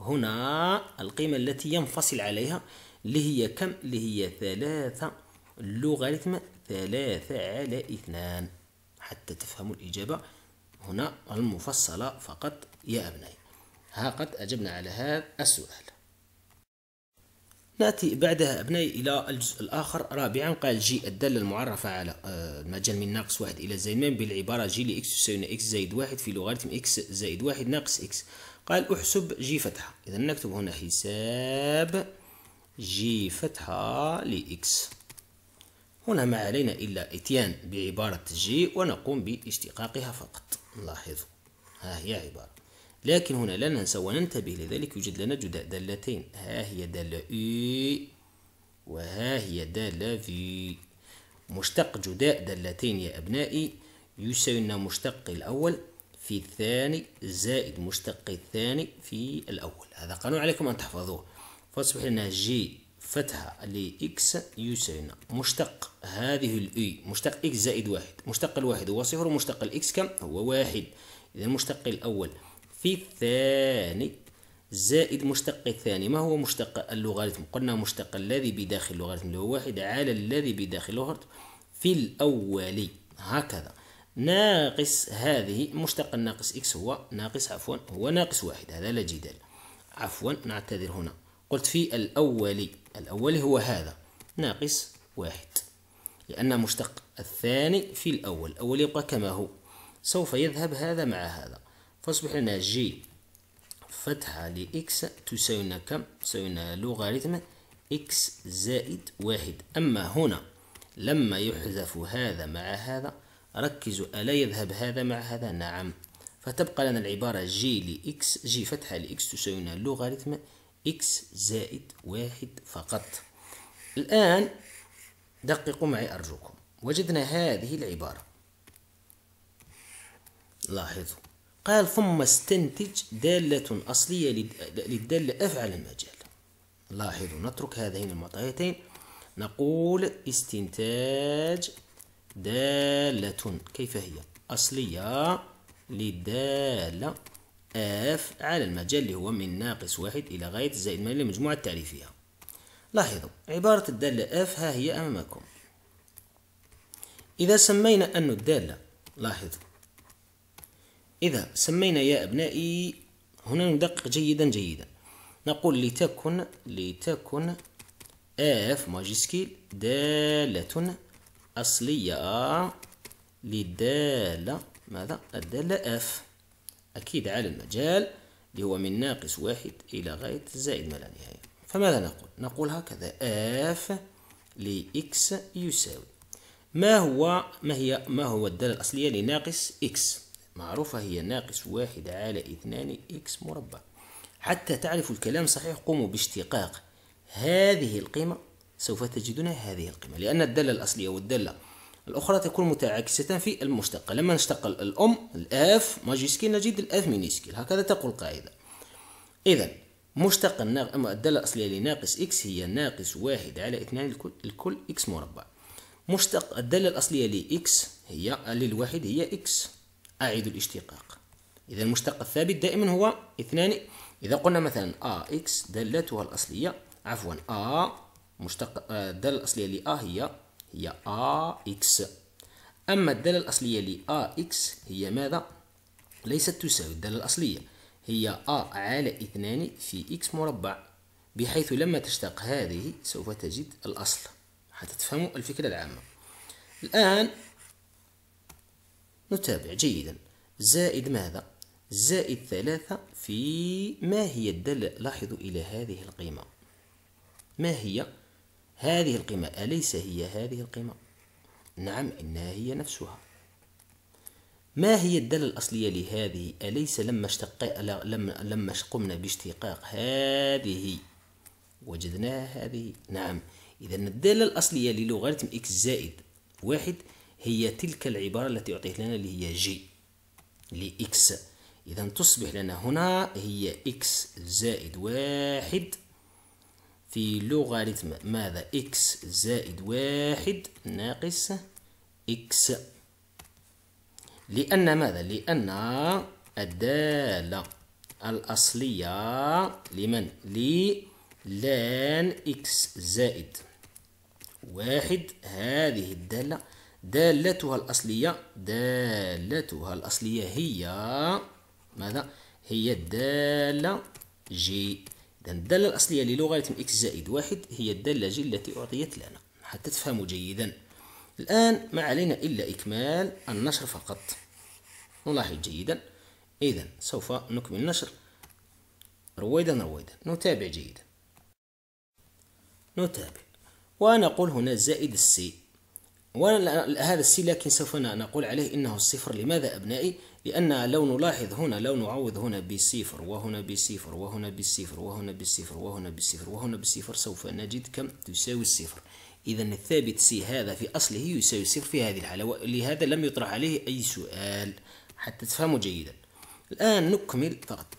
هنا القيمة التي ينفصل عليها اللي هي كم اللي هي ثلاثة اللوغاريتم ثلاثة على اثنان حتى تفهموا الإجابة هنا المفصلة فقط يا أبنائي ها قد أجبنا على هذا السؤال نأتي بعدها أبنائي إلى الجزء الآخر رابعا قال جي الدالة المعرفة على المجال آه، من ناقص واحد إلى زائد مين بالعبارة جي لإكس تساوينا إكس زائد واحد في لوغاريتم إكس زائد واحد ناقص إكس قال أحسب جي فتحة إذا نكتب هنا حساب جي فتحة لإكس هنا ما علينا إلا إتيان بعبارة جي ونقوم باشتقاقها فقط لاحظوا ها هي عبارة لكن هنا لا ننسى وننتبه لذلك يوجد لنا جداء دالتين ها هي دالة إي وها هي دالة في مشتق جداء دالتين يا أبنائي يساوي لنا مشتق الأول في الثاني زائد مشتق الثاني في الأول هذا قانون عليكم أن تحفظوه فاصبح لنا جي فتحة لإكس يساوي مشتق هذه الإي مشتق إكس زائد واحد مشتق الواحد هو صفر ومشتق الإكس كم هو واحد إذا المشتق الأول في الثاني زائد مشتق الثاني ما هو مشتق اللوغاريتم قلنا مشتق الذي بداخل اللوغاريتم اللي هو واحد على الذي بداخل اللوغاريتم في الأولي هكذا ناقص هذه مشتق الناقص إكس هو ناقص عفوا هو ناقص واحد هذا لا جدال عفوا نعتذر هنا قلت في الأولي الأولي هو هذا ناقص واحد لأن مشتق الثاني في الأول الأول يبقى كما هو سوف يذهب هذا مع هذا فاصبح لنا جي فتحة لإكس تساوينا كم؟ تساوينا لوغاريتم إكس زائد واحد أما هنا لما يحذف هذا مع هذا ركزوا ألا يذهب هذا مع هذا؟ نعم فتبقى لنا العبارة جي لإكس جي فتحة لإكس تساوينا لوغاريتم إكس زائد واحد فقط الآن دققوا معي أرجوكم وجدنا هذه العبارة لاحظوا قال ثم استنتج دالة أصلية للدالة أف على المجال لاحظوا نترك هذين المعطيتين نقول استنتاج دالة كيف هي أصلية للدالة اف على المجال اللي هو من ناقص واحد إلى غاية الزائد من المجموعة التعريفية لاحظوا عبارة الدالة اف ها هي أمامكم إذا سمينا أن الدالة لاحظوا إذا سمينا يا أبنائي هنا ندقق جيدا جيدا نقول لتكن لتكن اف ماجسكيل دالة أصلية للدالة ماذا؟ الدالة اف أكيد على المجال اللي هو من ناقص واحد إلى غاية زائد ما لا نهاية فماذا نقول؟ نقول هكذا اف لإكس يساوي ما هو ما هي ما هو الدالة الأصلية لناقص إكس؟ معروفة هي ناقص واحد على اثنان إكس مربع حتى تعرفوا الكلام صحيح قوموا باشتقاق هذه القيمة سوف تجدون هذه القيمة لأن الدالة الأصلية والدالة الأخرى تكون متعاكسة في المشتقة لما نشتق الأم الأف ماجيسكيل نجد الأف مينيسكيل هكذا تقول القاعدة إذا مشتق الدالة الأصلية لناقص إكس هي ناقص واحد على اثنان الكل إكس مربع مشتق الدالة الأصلية لإكس هي للواحد هي إكس أعيد الاشتقاق إذا المشتق الثابت دائما هو اثنان إذا قلنا مثلا أ إكس دالتها الأصلية عفوا أ مشتق آه، الدالة الأصلية لأ هي هي AX أما الدالة الأصلية ل AX هي ماذا؟ ليست تساوي الدالة الأصلية هي A على اثنان في X مربع بحيث لما تشتق هذه سوف تجد الأصل حتى تفهموا الفكرة العامة الآن نتابع جيدا زائد ماذا؟ زائد ثلاثة في ما هي الدالة لاحظوا إلى هذه القيمة ما هي هذه القيمة أليس هي هذه القيمة؟ نعم إنها هي نفسها ما هي الدالة الأصلية لهذه؟ أليس لما اشتق لما لما قمنا باشتقاق هذه وجدناها هذه؟ نعم إذا الدالة الأصلية للوغاريتم إكس زائد واحد هي تلك العبارة التي أعطيت لنا اللي هي جي لإكس إذا تصبح لنا هنا هي إكس زائد واحد في لوغاريتم ماذا إكس زائد واحد ناقص إكس لأن ماذا لأن الدالة الأصلية لمن لان إكس زائد واحد هذه الدالة دالتها الأصلية دالتها الأصلية هي ماذا هي الدالة جي الدالة الأصلية للوغاريتم إكس زائد واحد هي الدالة التي أعطيت لنا حتى تفهموا جيدا الآن ما علينا إلا إكمال النشر فقط نلاحظ جيدا إذا سوف نكمل النشر رويدا رويدا نتابع جيدا نتابع ونقول هنا زائد السي وهذا السي لكن سوف نقول عليه إنه الصفر لماذا أبنائي؟ لأن لو نلاحظ هنا لو نعوض هنا بصفر وهنا بصفر وهنا بصفر وهنا بصفر وهنا بصفر وهنا بصفر سوف نجد كم تساوي الصفر إذا الثابت سي هذا في أصله يساوي صفر في هذه الحالة ولهذا لم يطرح عليه أي سؤال حتى تفهموا جيدا الآن نكمل فقط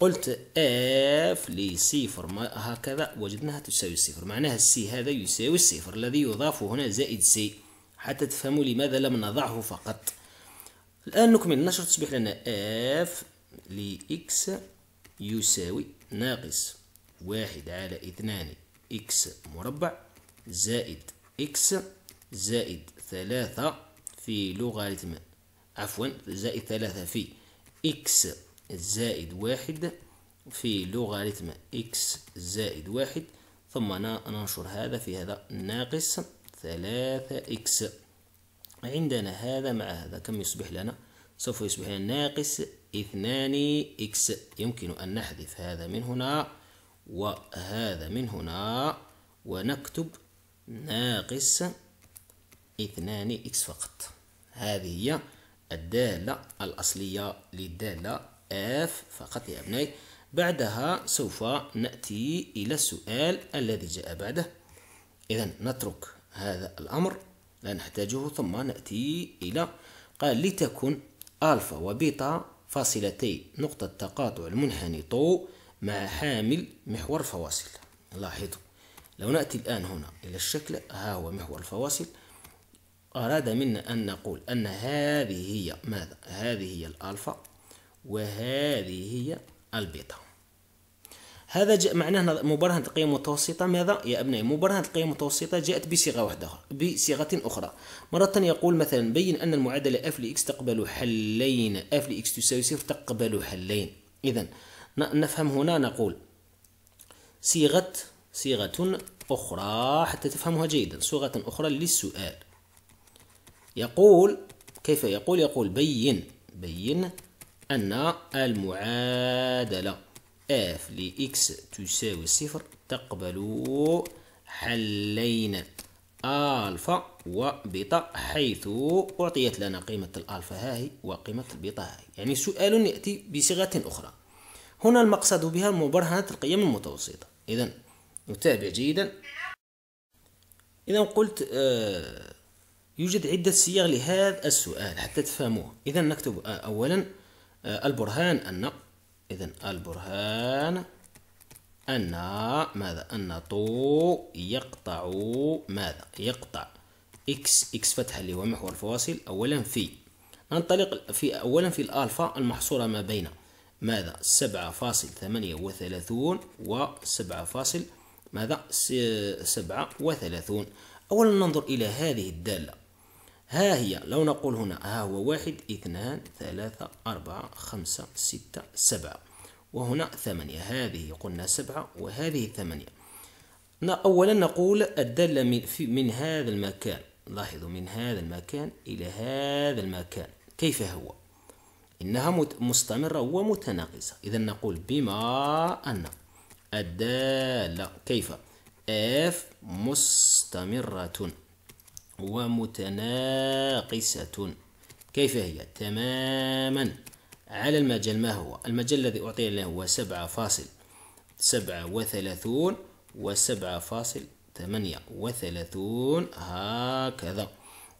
قلت اف لصفر ما هكذا وجدناها تساوي الصفر معناها السي هذا يساوي الصفر الذي يضاف هنا زائد سي حتى تفهموا لماذا لم نضعه فقط الآن نكمل نشر تصبح لنا اف لإكس يساوي ناقص واحد على اثنان إكس مربع زائد إكس زائد ثلاثة في لوغاريتم عفوا زائد ثلاثة في إكس زائد واحد في لوغاريتم إكس زائد واحد ثم ننشر هذا في هذا ناقص ثلاثة إكس عندنا هذا مع هذا كم يصبح لنا سوف يصبح لنا ناقص اثنان إكس يمكن أن نحذف هذا من هنا وهذا من هنا ونكتب ناقص اثنان إكس فقط هذه هي الدالة الأصلية للدالة اف فقط يا أبنائي بعدها سوف نأتي إلى السؤال الذي جاء بعده إذا نترك هذا الأمر لا نحتاجه ثم نأتي إلى قال لتكن ألفا وبيتا فاصلتي نقطة تقاطع المنحني طو مع حامل محور فواصل لاحظوا لو نأتي الآن هنا إلى الشكل ها هو محور الفواصل أراد منا أن نقول أن هذه هي ماذا؟ هذه هي الألفا وهذه هي البيتا هذا جاء معناه مبرهنة القيم المتوسطة ماذا يا أبنائي مبرهنة القيم المتوسطة جاءت بصيغة واحدة بصيغة أخرى مرة يقول مثلا بين أن المعادلة اف لإكس تقبل حلين اف لإكس تساوي صفر تقبل حلين إذا نفهم هنا نقول صيغة صيغة أخرى حتى تفهمها جيدا صيغة أخرى للسؤال يقول كيف يقول يقول بين بين أن المعادلة اف لإكس تساوي صفر تقبل حلين الفا وبيتا حيث اعطيت لنا قيمه الالفا ها هي وقيمه البيتا ها هي يعني سؤال ياتي بصيغه اخرى هنا المقصد بها مبرهنه القيم المتوسطه اذا نتابع جيدا اذا قلت آه، يوجد عده صيغ لهذا السؤال حتى تفهموه اذا نكتب آه، اولا آه، البرهان ان إذا البرهان أن ماذا أن طو يقطع ماذا يقطع إكس إكس فتحة اللي هو محور الفواصل أولا في ننطلق في أولا في الألفا المحصورة ما بين ماذا سبعة فاصل ثمانية وثلاثون وسبعة فاصل ماذا سبعة وثلاثون أولا ننظر إلى هذه الدالة ها هي لو نقول هنا ها هو واحد اثنان ثلاثة أربعة خمسة ستة سبعة وهنا ثمانية هذه قلنا سبعة وهذه ثمانية أولا نقول الدالة من, من هذا المكان لاحظوا من هذا المكان إلى هذا المكان كيف هو إنها مستمرة ومتناقصة إذا نقول بما أن الدالة كيف F مستمرة ومتناقصة كيف هي تماما على المجال ما هو المجال الذي أعطي له هو سبعة فاصل سبعة وثلاثون وسبعة فاصل ثمانية وثلاثون هكذا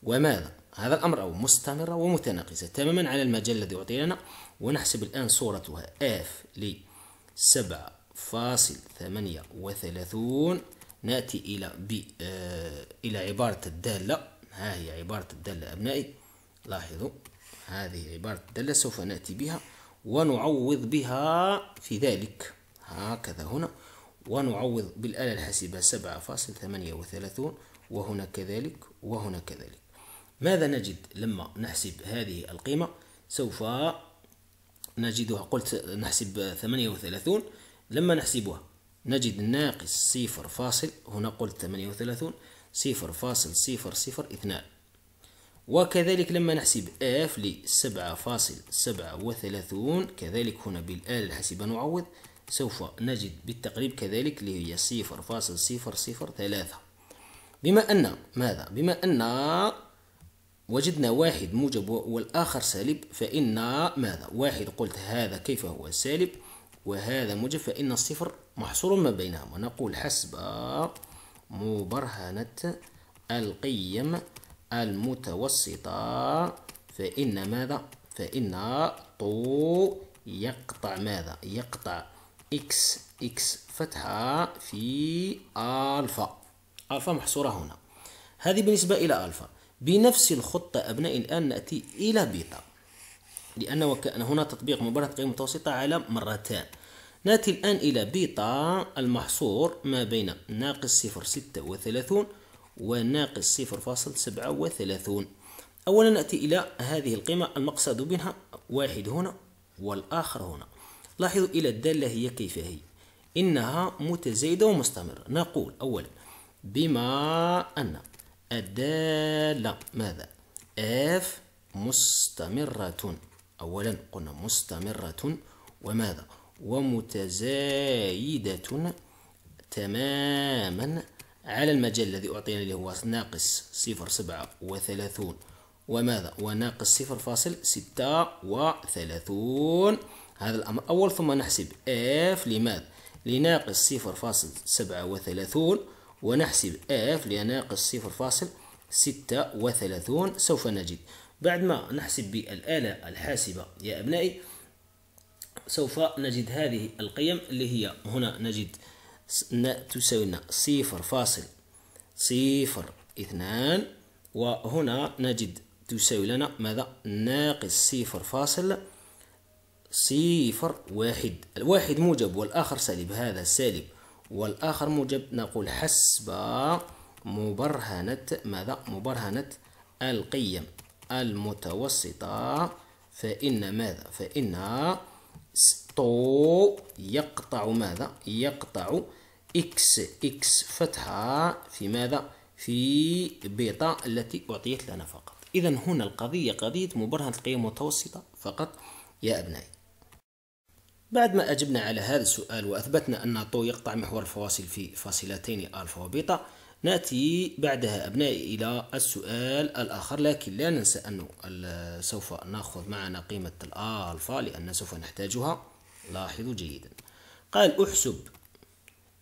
وماذا هذا الأمر أو مستمرة ومتناقصة تماما على المجال الذي أعطي لنا ونحسب الآن صورتها اف لسبعة فاصل ثمانية وثلاثون نأتي إلى آه، إلى عبارة الدالة ها هي عبارة الدالة أبنائي لاحظوا هذه عبارة الدالة سوف نأتي بها ونعوض بها في ذلك هكذا هنا ونعوض بالآلة الحاسبة 7.38 وهنا كذلك وهنا كذلك ماذا نجد لما نحسب هذه القيمة سوف نجدها قلت نحسب 38 لما نحسبها نجد ناقص صفر فاصل هنا قلت 38 صفر فاصل صفر صفر اثنان وكذلك لما نحسب اف لسبعة فاصل سبعة وثلاثون كذلك هنا بالآلة الحاسبة نعوض سوف نجد بالتقريب كذلك اللي هي صفر فاصل صفر صفر ثلاثة بما أن ماذا؟ بما أن وجدنا واحد موجب والآخر سالب فإن ماذا؟ واحد قلت هذا كيف هو سالب وهذا موجب فإن الصفر محصور ما بينهم ونقول حسب مبرهنة القيم المتوسطة فإن ماذا؟ فإن طو يقطع ماذا؟ يقطع إكس إكس فتحة في ألفا ألفا محصورة هنا هذه بالنسبة إلى ألفا بنفس الخطة أبنائي الآن نأتي إلى بيتا لأن كأن هنا تطبيق مباراة قيم متوسطة على مرتان نأتي الآن إلى بيتا المحصور ما بين ناقص صفر ستة وثلاثون وناقص صفر فاصل سبعة وثلاثون أولا نأتي إلى هذه القيمة المقصد منها واحد هنا والآخر هنا لاحظوا إلى الدالة هي كيف هي إنها متزايدة ومستمرة نقول أولا بما أن الدالة ماذا F مستمرة أولا قلنا مستمرة وماذا ومتزايدة تماما على المجال الذي أعطينا اللي هو ناقص صفر سبعة وثلاثون وماذا وناقص صفر فاصل ستة وثلاثون هذا الأمر أول ثم نحسب F لماذا لناقص صفر فاصل سبعة وثلاثون ونحسب F لناقص صفر فاصل ستة وثلاثون سوف نجد بعد ما نحسب بالآلة الحاسبة يا أبنائي سوف نجد هذه القيم اللي هي هنا نجد تساوي لنا صفر فاصل صفر اثنان وهنا نجد تساوي لنا ماذا ناقص صفر فاصل صفر واحد الواحد موجب والآخر سالب هذا سالب والآخر موجب نقول حسب مبرهنة ماذا مبرهنة القيم المتوسطة فإن ماذا فإن ستو يقطع ماذا يقطع إكس إكس فتحة في ماذا في بيتا التي أعطيت لنا فقط إذا هنا القضية قضية مبرهنة القيم المتوسطة فقط يا أبنائي بعد ما أجبنا على هذا السؤال وأثبتنا أن طو يقطع محور الفواصل في فاصلتين ألفا وبيتا نأتي بعدها أبنائي إلى السؤال الآخر لكن لا ننسى أنه سوف نأخذ معنا قيمة الألفا لأن سوف نحتاجها لاحظوا جيدا قال أحسب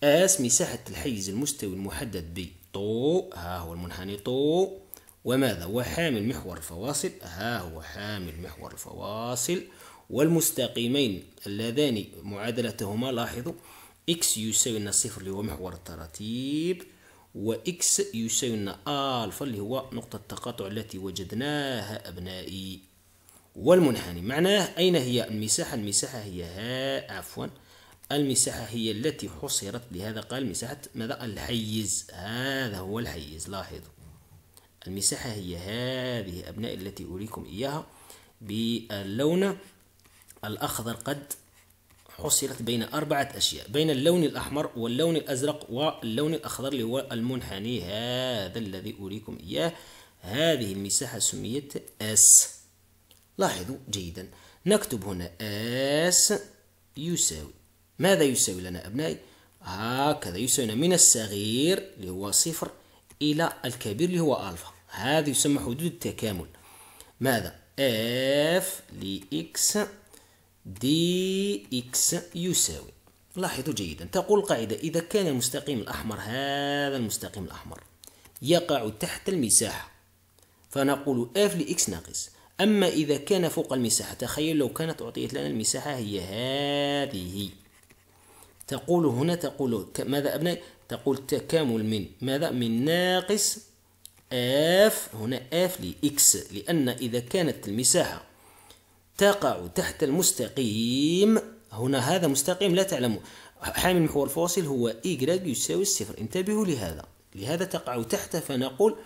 اس مساحة الحيز المستوي المحدد ب طو ها هو المنحني طو وماذا وحامل محور الفواصل ها هو حامل محور الفواصل والمستقيمين اللذان معادلتهما لاحظوا اكس يساوي لنا الصفر اللي هو محور التراتيب وإكس يساوي لنا ألفا اللي هو نقطة التقاطع التي وجدناها أبنائي والمنحني معناه أين هي المساحة المساحة هي ها عفوا المساحة هي التي حصرت لهذا قال مساحة ماذا الحيز هذا هو الحيز لاحظوا المساحة هي هذه أبنائي التي أريكم إياها باللون الأخضر قد حصرت بين أربعة أشياء بين اللون الأحمر واللون الأزرق واللون الأخضر اللي هو المنحني هذا الذي أريكم إياه هذه المساحة سميت أس لاحظوا جيدا نكتب هنا أس يساوي ماذا يساوي لنا أبنائي؟ هكذا يساوي من الصغير اللي هو صفر إلى الكبير اللي هو ألفا هذا يسمى حدود التكامل ماذا؟ اف لإكس دي إكس يساوي لاحظوا جيدا تقول القاعدة إذا كان المستقيم الأحمر هذا المستقيم الأحمر يقع تحت المساحة فنقول اف لإكس ناقص أما إذا كان فوق المساحة تخيل لو كانت أعطيت لنا المساحة هي هذه تقول هنا تقول ماذا أبناء تقول تكامل من ماذا من ناقص اف هنا اف لإكس لأن إذا كانت المساحة تقع تحت المستقيم هنا هذا مستقيم لا تعلمه حامل محور الفاصل هو y يساوي الصفر انتبهوا لهذا لهذا تقع تحت فنقول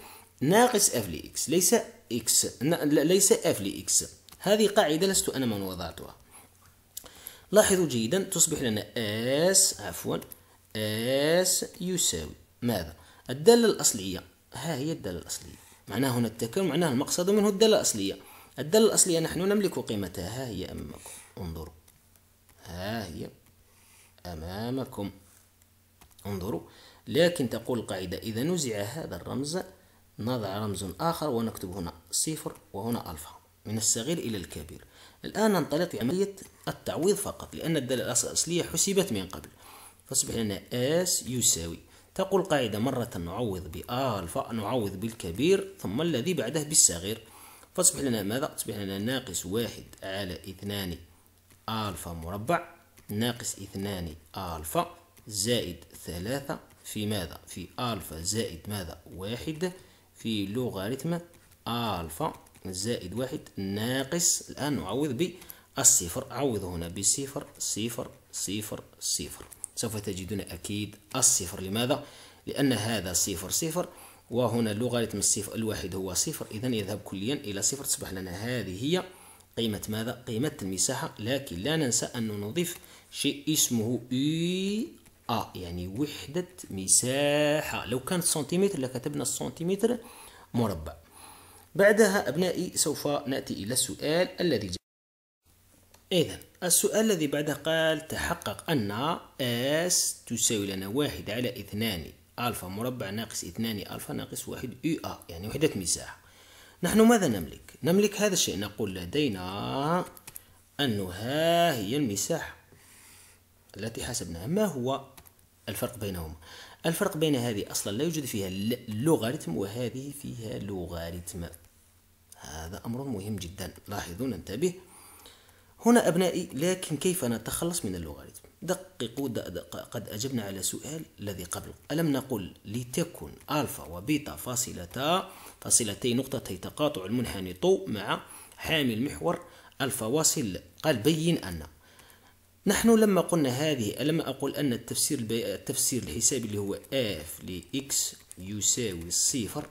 ناقص f لx ليس x ليس f لx هذه قاعدة لست أنا من وضعتها لاحظوا جيدا تصبح لنا s عفوا s يساوي ماذا الدالة الأصلية ها هي الدالة الأصلية معناه هنا التكامل معناه المقصد منه الدالة الأصلية الدالة الأصلية نحن نملك قيمتها ها هي أمامكم انظروا ها هي أمامكم انظروا لكن تقول القاعدة إذا نزع هذا الرمز نضع رمز آخر ونكتب هنا صفر وهنا ألفا من الصغير إلى الكبير الآن ننطلق عملية التعويض فقط لأن الدالة الأصلية حسبت من قبل فاصبح لنا اس يساوي تقول قاعدة مرة نعوض بألفا نعوض بالكبير ثم الذي بعده بالصغير فتصبح لنا ماذا تصبح لنا ناقص واحد على اثنان ألفا مربع ناقص اثنان ألفا زائد ثلاثة في ماذا في ألفا زائد ماذا واحد في لوغاريتم ألفا زائد واحد ناقص الآن نعوض بالصفر عوض هنا بصفر صفر صفر صفر سوف تجدون أكيد الصفر لماذا لأن هذا صفر صفر وهنا لوغاريتم الصفر الواحد هو صفر إذا يذهب كليا إلى صفر تصبح لنا هذه هي قيمة ماذا؟ قيمة المساحة لكن لا ننسى أن نضيف شيء اسمه إي e أ يعني وحدة مساحة لو كانت سنتيمتر لكتبنا السنتيمتر مربع بعدها أبنائي سوف نأتي إلى السؤال الذي إذا السؤال الذي بعده قال تحقق أن اس تساوي لنا واحد على اثنان ألفا مربع ناقص اثنان ألفا ناقص واحد يو أ يعني وحدة مساحة نحن ماذا نملك؟ نملك هذا الشيء نقول لدينا أن ها هي المساحة التي حسبناها ما هو الفرق بينهما؟ الفرق بين هذه أصلا لا يوجد فيها لوغاريتم وهذه فيها لوغاريتم هذا أمر مهم جدا لاحظوا ننتبه هنا أبنائي لكن كيف نتخلص من اللوغاريتم؟ دققوا قد أجبنا على سؤال الذي قبل ألم نقل لتكن ألفا وبيتا فاصلتا فاصلتي نقطتي تقاطع المنحني طو مع حامل المحور الفواصل قال بين أن نحن لما قلنا هذه ألم أقل أن التفسير التفسير الحسابي اللي هو اف لإكس يساوي الصفر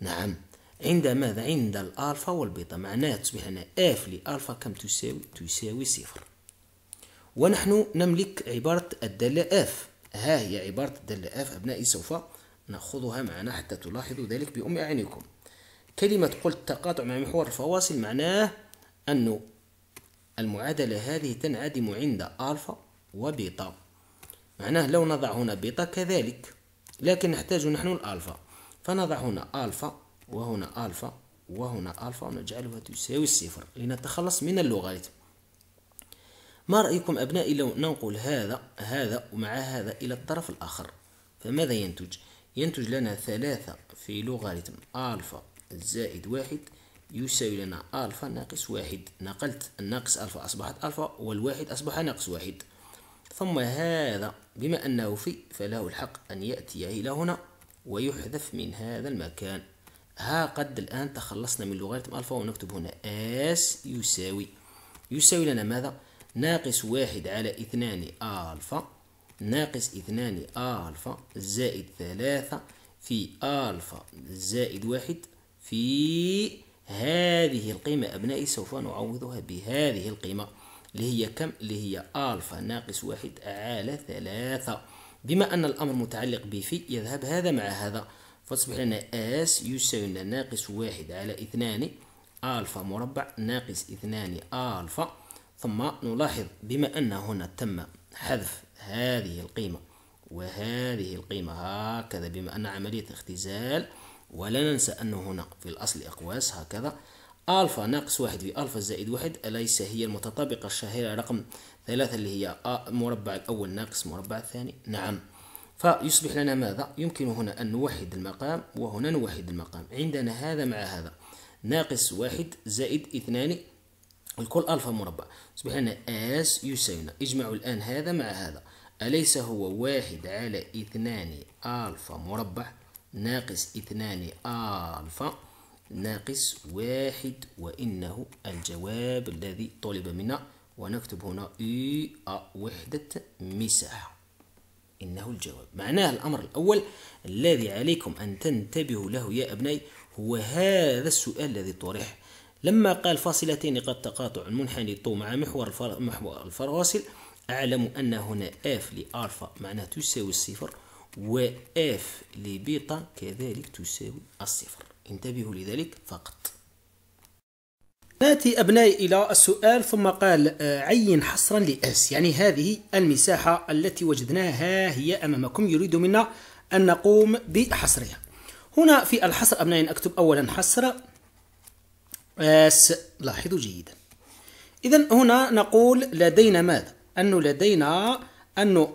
نعم عند ماذا؟ عند الألفا والبيتا معناه تصبح أن اف لألفا كم تساوي؟ تساوي صفر ونحن نملك عبارة الدالة اف ها هي عبارة الدالة اف أبنائي سوف نأخذها معنا حتى تلاحظوا ذلك بأم أعينكم كلمة قلت تقاطع مع محور الفواصل معناه أن المعادلة هذه تنعدم عند ألفا وبيتا معناه لو نضع هنا بيتا كذلك لكن نحتاج نحن الألفا فنضع هنا ألفا وهنا ألفا وهنا ألفا ونجعلها تساوي الصفر لنتخلص من اللوغاريتم ما رأيكم أبنائي لو ننقل هذا هذا ومع هذا إلى الطرف الآخر فماذا ينتج؟ ينتج لنا ثلاثة في لوغاريتم ألفا زائد واحد يساوي لنا ألفا ناقص واحد نقلت الناقص ألفا أصبحت ألفا والواحد أصبح ناقص واحد ثم هذا بما أنه في فله الحق أن يأتي إلى هنا ويحذف من هذا المكان ها قد الآن تخلصنا من لوغاريتم ألفا ونكتب هنا اس يساوي يساوي لنا ماذا؟ ناقص واحد على اثنان ألفا ناقص اثنان ألفا زائد ثلاثة في ألفا زائد واحد في هذه القيمة أبنائي سوف نعوضها بهذه القيمة اللي هي كم اللي هي ألفا ناقص واحد على ثلاثة بما أن الأمر متعلق بفي يذهب هذا مع هذا فتصبح لنا اس يساوي لنا ناقص واحد على اثنان ألفا مربع ناقص اثنان ألفا ثم نلاحظ بما أن هنا تم حذف هذه القيمة وهذه القيمة هكذا بما أن عملية اختزال ولا ننسى أنه هنا في الأصل أقواس هكذا ألفا ناقص واحد في ألفا زائد واحد أليس هي المتطابقة الشهيرة رقم ثلاثة اللي هي مربع الأول ناقص مربع الثاني نعم فيصبح لنا ماذا يمكن هنا أن نوحد المقام وهنا نوحد المقام عندنا هذا مع هذا ناقص واحد زائد اثنان الكل ألفا مربع يصبح أن اس يساوينا اجمعوا الآن هذا مع هذا أليس هو واحد على اثنان ألفا مربع ناقص اثنان ألفا ناقص واحد وإنه الجواب الذي طلب منا ونكتب هنا إي وحدة مساحة إنه الجواب معناه الأمر الأول الذي عليكم أن تنتبهوا له يا أبني هو هذا السؤال الذي طرح لما قال فاصلتين قد تقاطع المنحني مع محور محور الفواصل أعلم أن هنا اف لألفا معناها تساوي الصفر و اف لبيتا كذلك تساوي الصفر انتبهوا لذلك فقط ناتي أبنائي إلى السؤال ثم قال آه، عين حصرا لأس يعني هذه المساحة التي وجدناها هي أمامكم يريد منا أن نقوم بحصرها هنا في الحصر أبنائي أكتب أولا حصر اس لاحظوا جيدا إذا هنا نقول لدينا ماذا؟ أنه لدينا أنه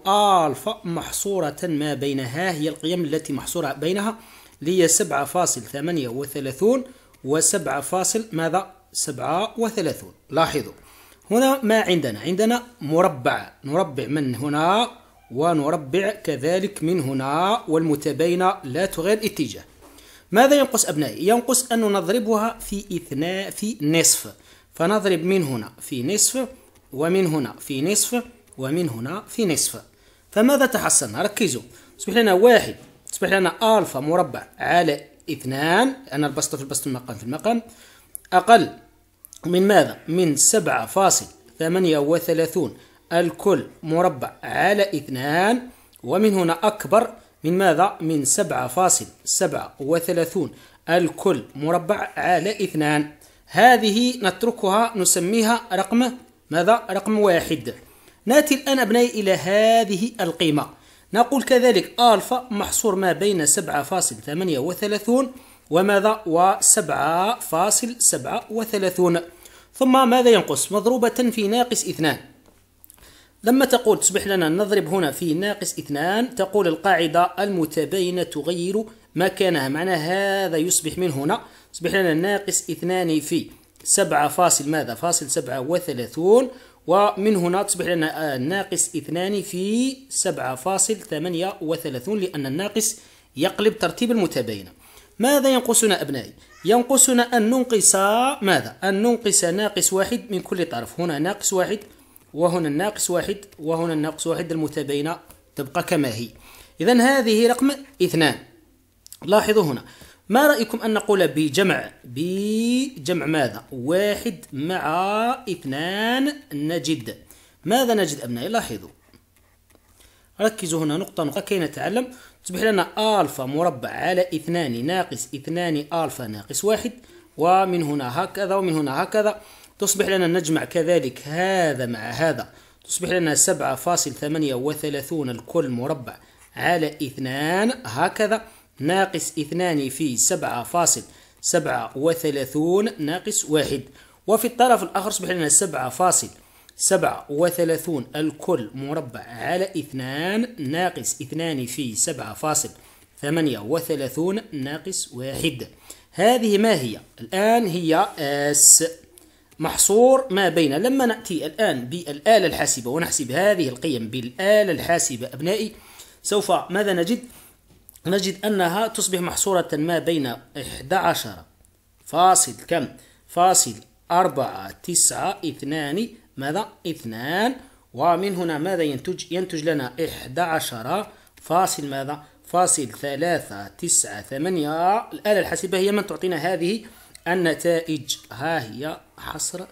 ألفا محصورة ما بينها هي القيم التي محصورة بينها اللي هي 7.38 و 7. ماذا؟ 37 لاحظوا هنا ما عندنا؟ عندنا مربع نربع من هنا ونربع كذلك من هنا والمتباينة لا تغير اتجاه ماذا ينقص أبنائي؟ ينقص أن نضربها في إثناء في نصف فنضرب من هنا في نصف ومن هنا في نصف ومن هنا في نصف فماذا تحصلنا؟ ركزوا تصبح لنا واحد تصبح لنا ألفا مربع على اثنان أنا البسط في البسط المقام في المقام أقل من ماذا؟ من سبعة فاصل ثمانية وثلاثون الكل مربع على اثنان ومن هنا أكبر من ماذا؟ من 7.37 الكل مربع على 2 هذه نتركها نسميها رقم ماذا؟ رقم واحد نأتي الآن أبنائي إلى هذه القيمة نقول كذلك ألفا محصور ما بين 7.38 وماذا؟ و 7.37 ثم ماذا ينقص؟ مضروبة في ناقص 2 لما تقول تصبح لنا نضرب هنا في ناقص اثنان تقول القاعدة المتباينة تغير مكانها معنى هذا يصبح من هنا تصبح لنا ناقص اثنان في سبعة فاصل ماذا فاصل سبعة وثلاثون ومن هنا تصبح لنا آه، ناقص اثنان في سبعة فاصل ثمانية وثلاثون لأن الناقص يقلب ترتيب المتباينة ماذا ينقصنا أبنائي؟ ينقصنا أن ننقص ماذا؟ أن ننقص ناقص واحد من كل طرف هنا ناقص واحد وهنا الناقص واحد وهنا الناقص واحد المتباينة تبقى كما هي إذا هذه رقم اثنان لاحظوا هنا ما رأيكم أن نقول بجمع بجمع ماذا واحد مع اثنان نجد ماذا نجد أبنائي لاحظوا ركزوا هنا نقطة نقطة كي نتعلم تصبح لنا ألفا مربع على اثنان ناقص اثنان ألفا ناقص واحد ومن هنا هكذا ومن هنا هكذا تصبح لنا نجمع كذلك هذا مع هذا تصبح لنا سبعة فاصل ثمانية وثلاثون الكل مربع على اثنان هكذا ناقص اثنان في سبعة فاصل سبعة وثلاثون ناقص واحد وفي الطرف الآخر تصبح لنا سبعة فاصل سبعة وثلاثون الكل مربع على اثنان ناقص اثنان في سبعة فاصل ثمانية وثلاثون ناقص واحد هذه ما هي؟ الآن هي اس محصور ما بين لما نأتي الآن بالآلة الحاسبة ونحسب هذه القيم بالآلة الحاسبة أبنائي سوف ماذا نجد؟ نجد أنها تصبح محصورة ما بين 11 فاصل كم؟ فاصل 4 9 2 ماذا؟ 2 ومن هنا ماذا ينتج؟ ينتج لنا 11 فاصل ماذا؟ فاصل 3 9 8 الآلة الحاسبة هي من تعطينا هذه النتائج ها هي حصر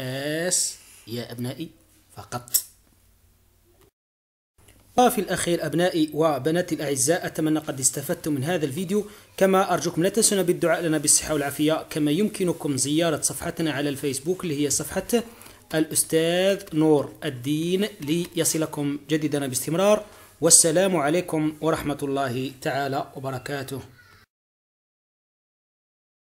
اس يا أبنائي فقط وفي الأخير أبنائي وبناتي الأعزاء أتمنى قد استفدتم من هذا الفيديو كما أرجوكم لا تنسونا بالدعاء لنا بالصحة والعافية كما يمكنكم زيارة صفحتنا على الفيسبوك اللي هي صفحة الأستاذ نور الدين ليصلكم جديدنا باستمرار والسلام عليكم ورحمة الله تعالى وبركاته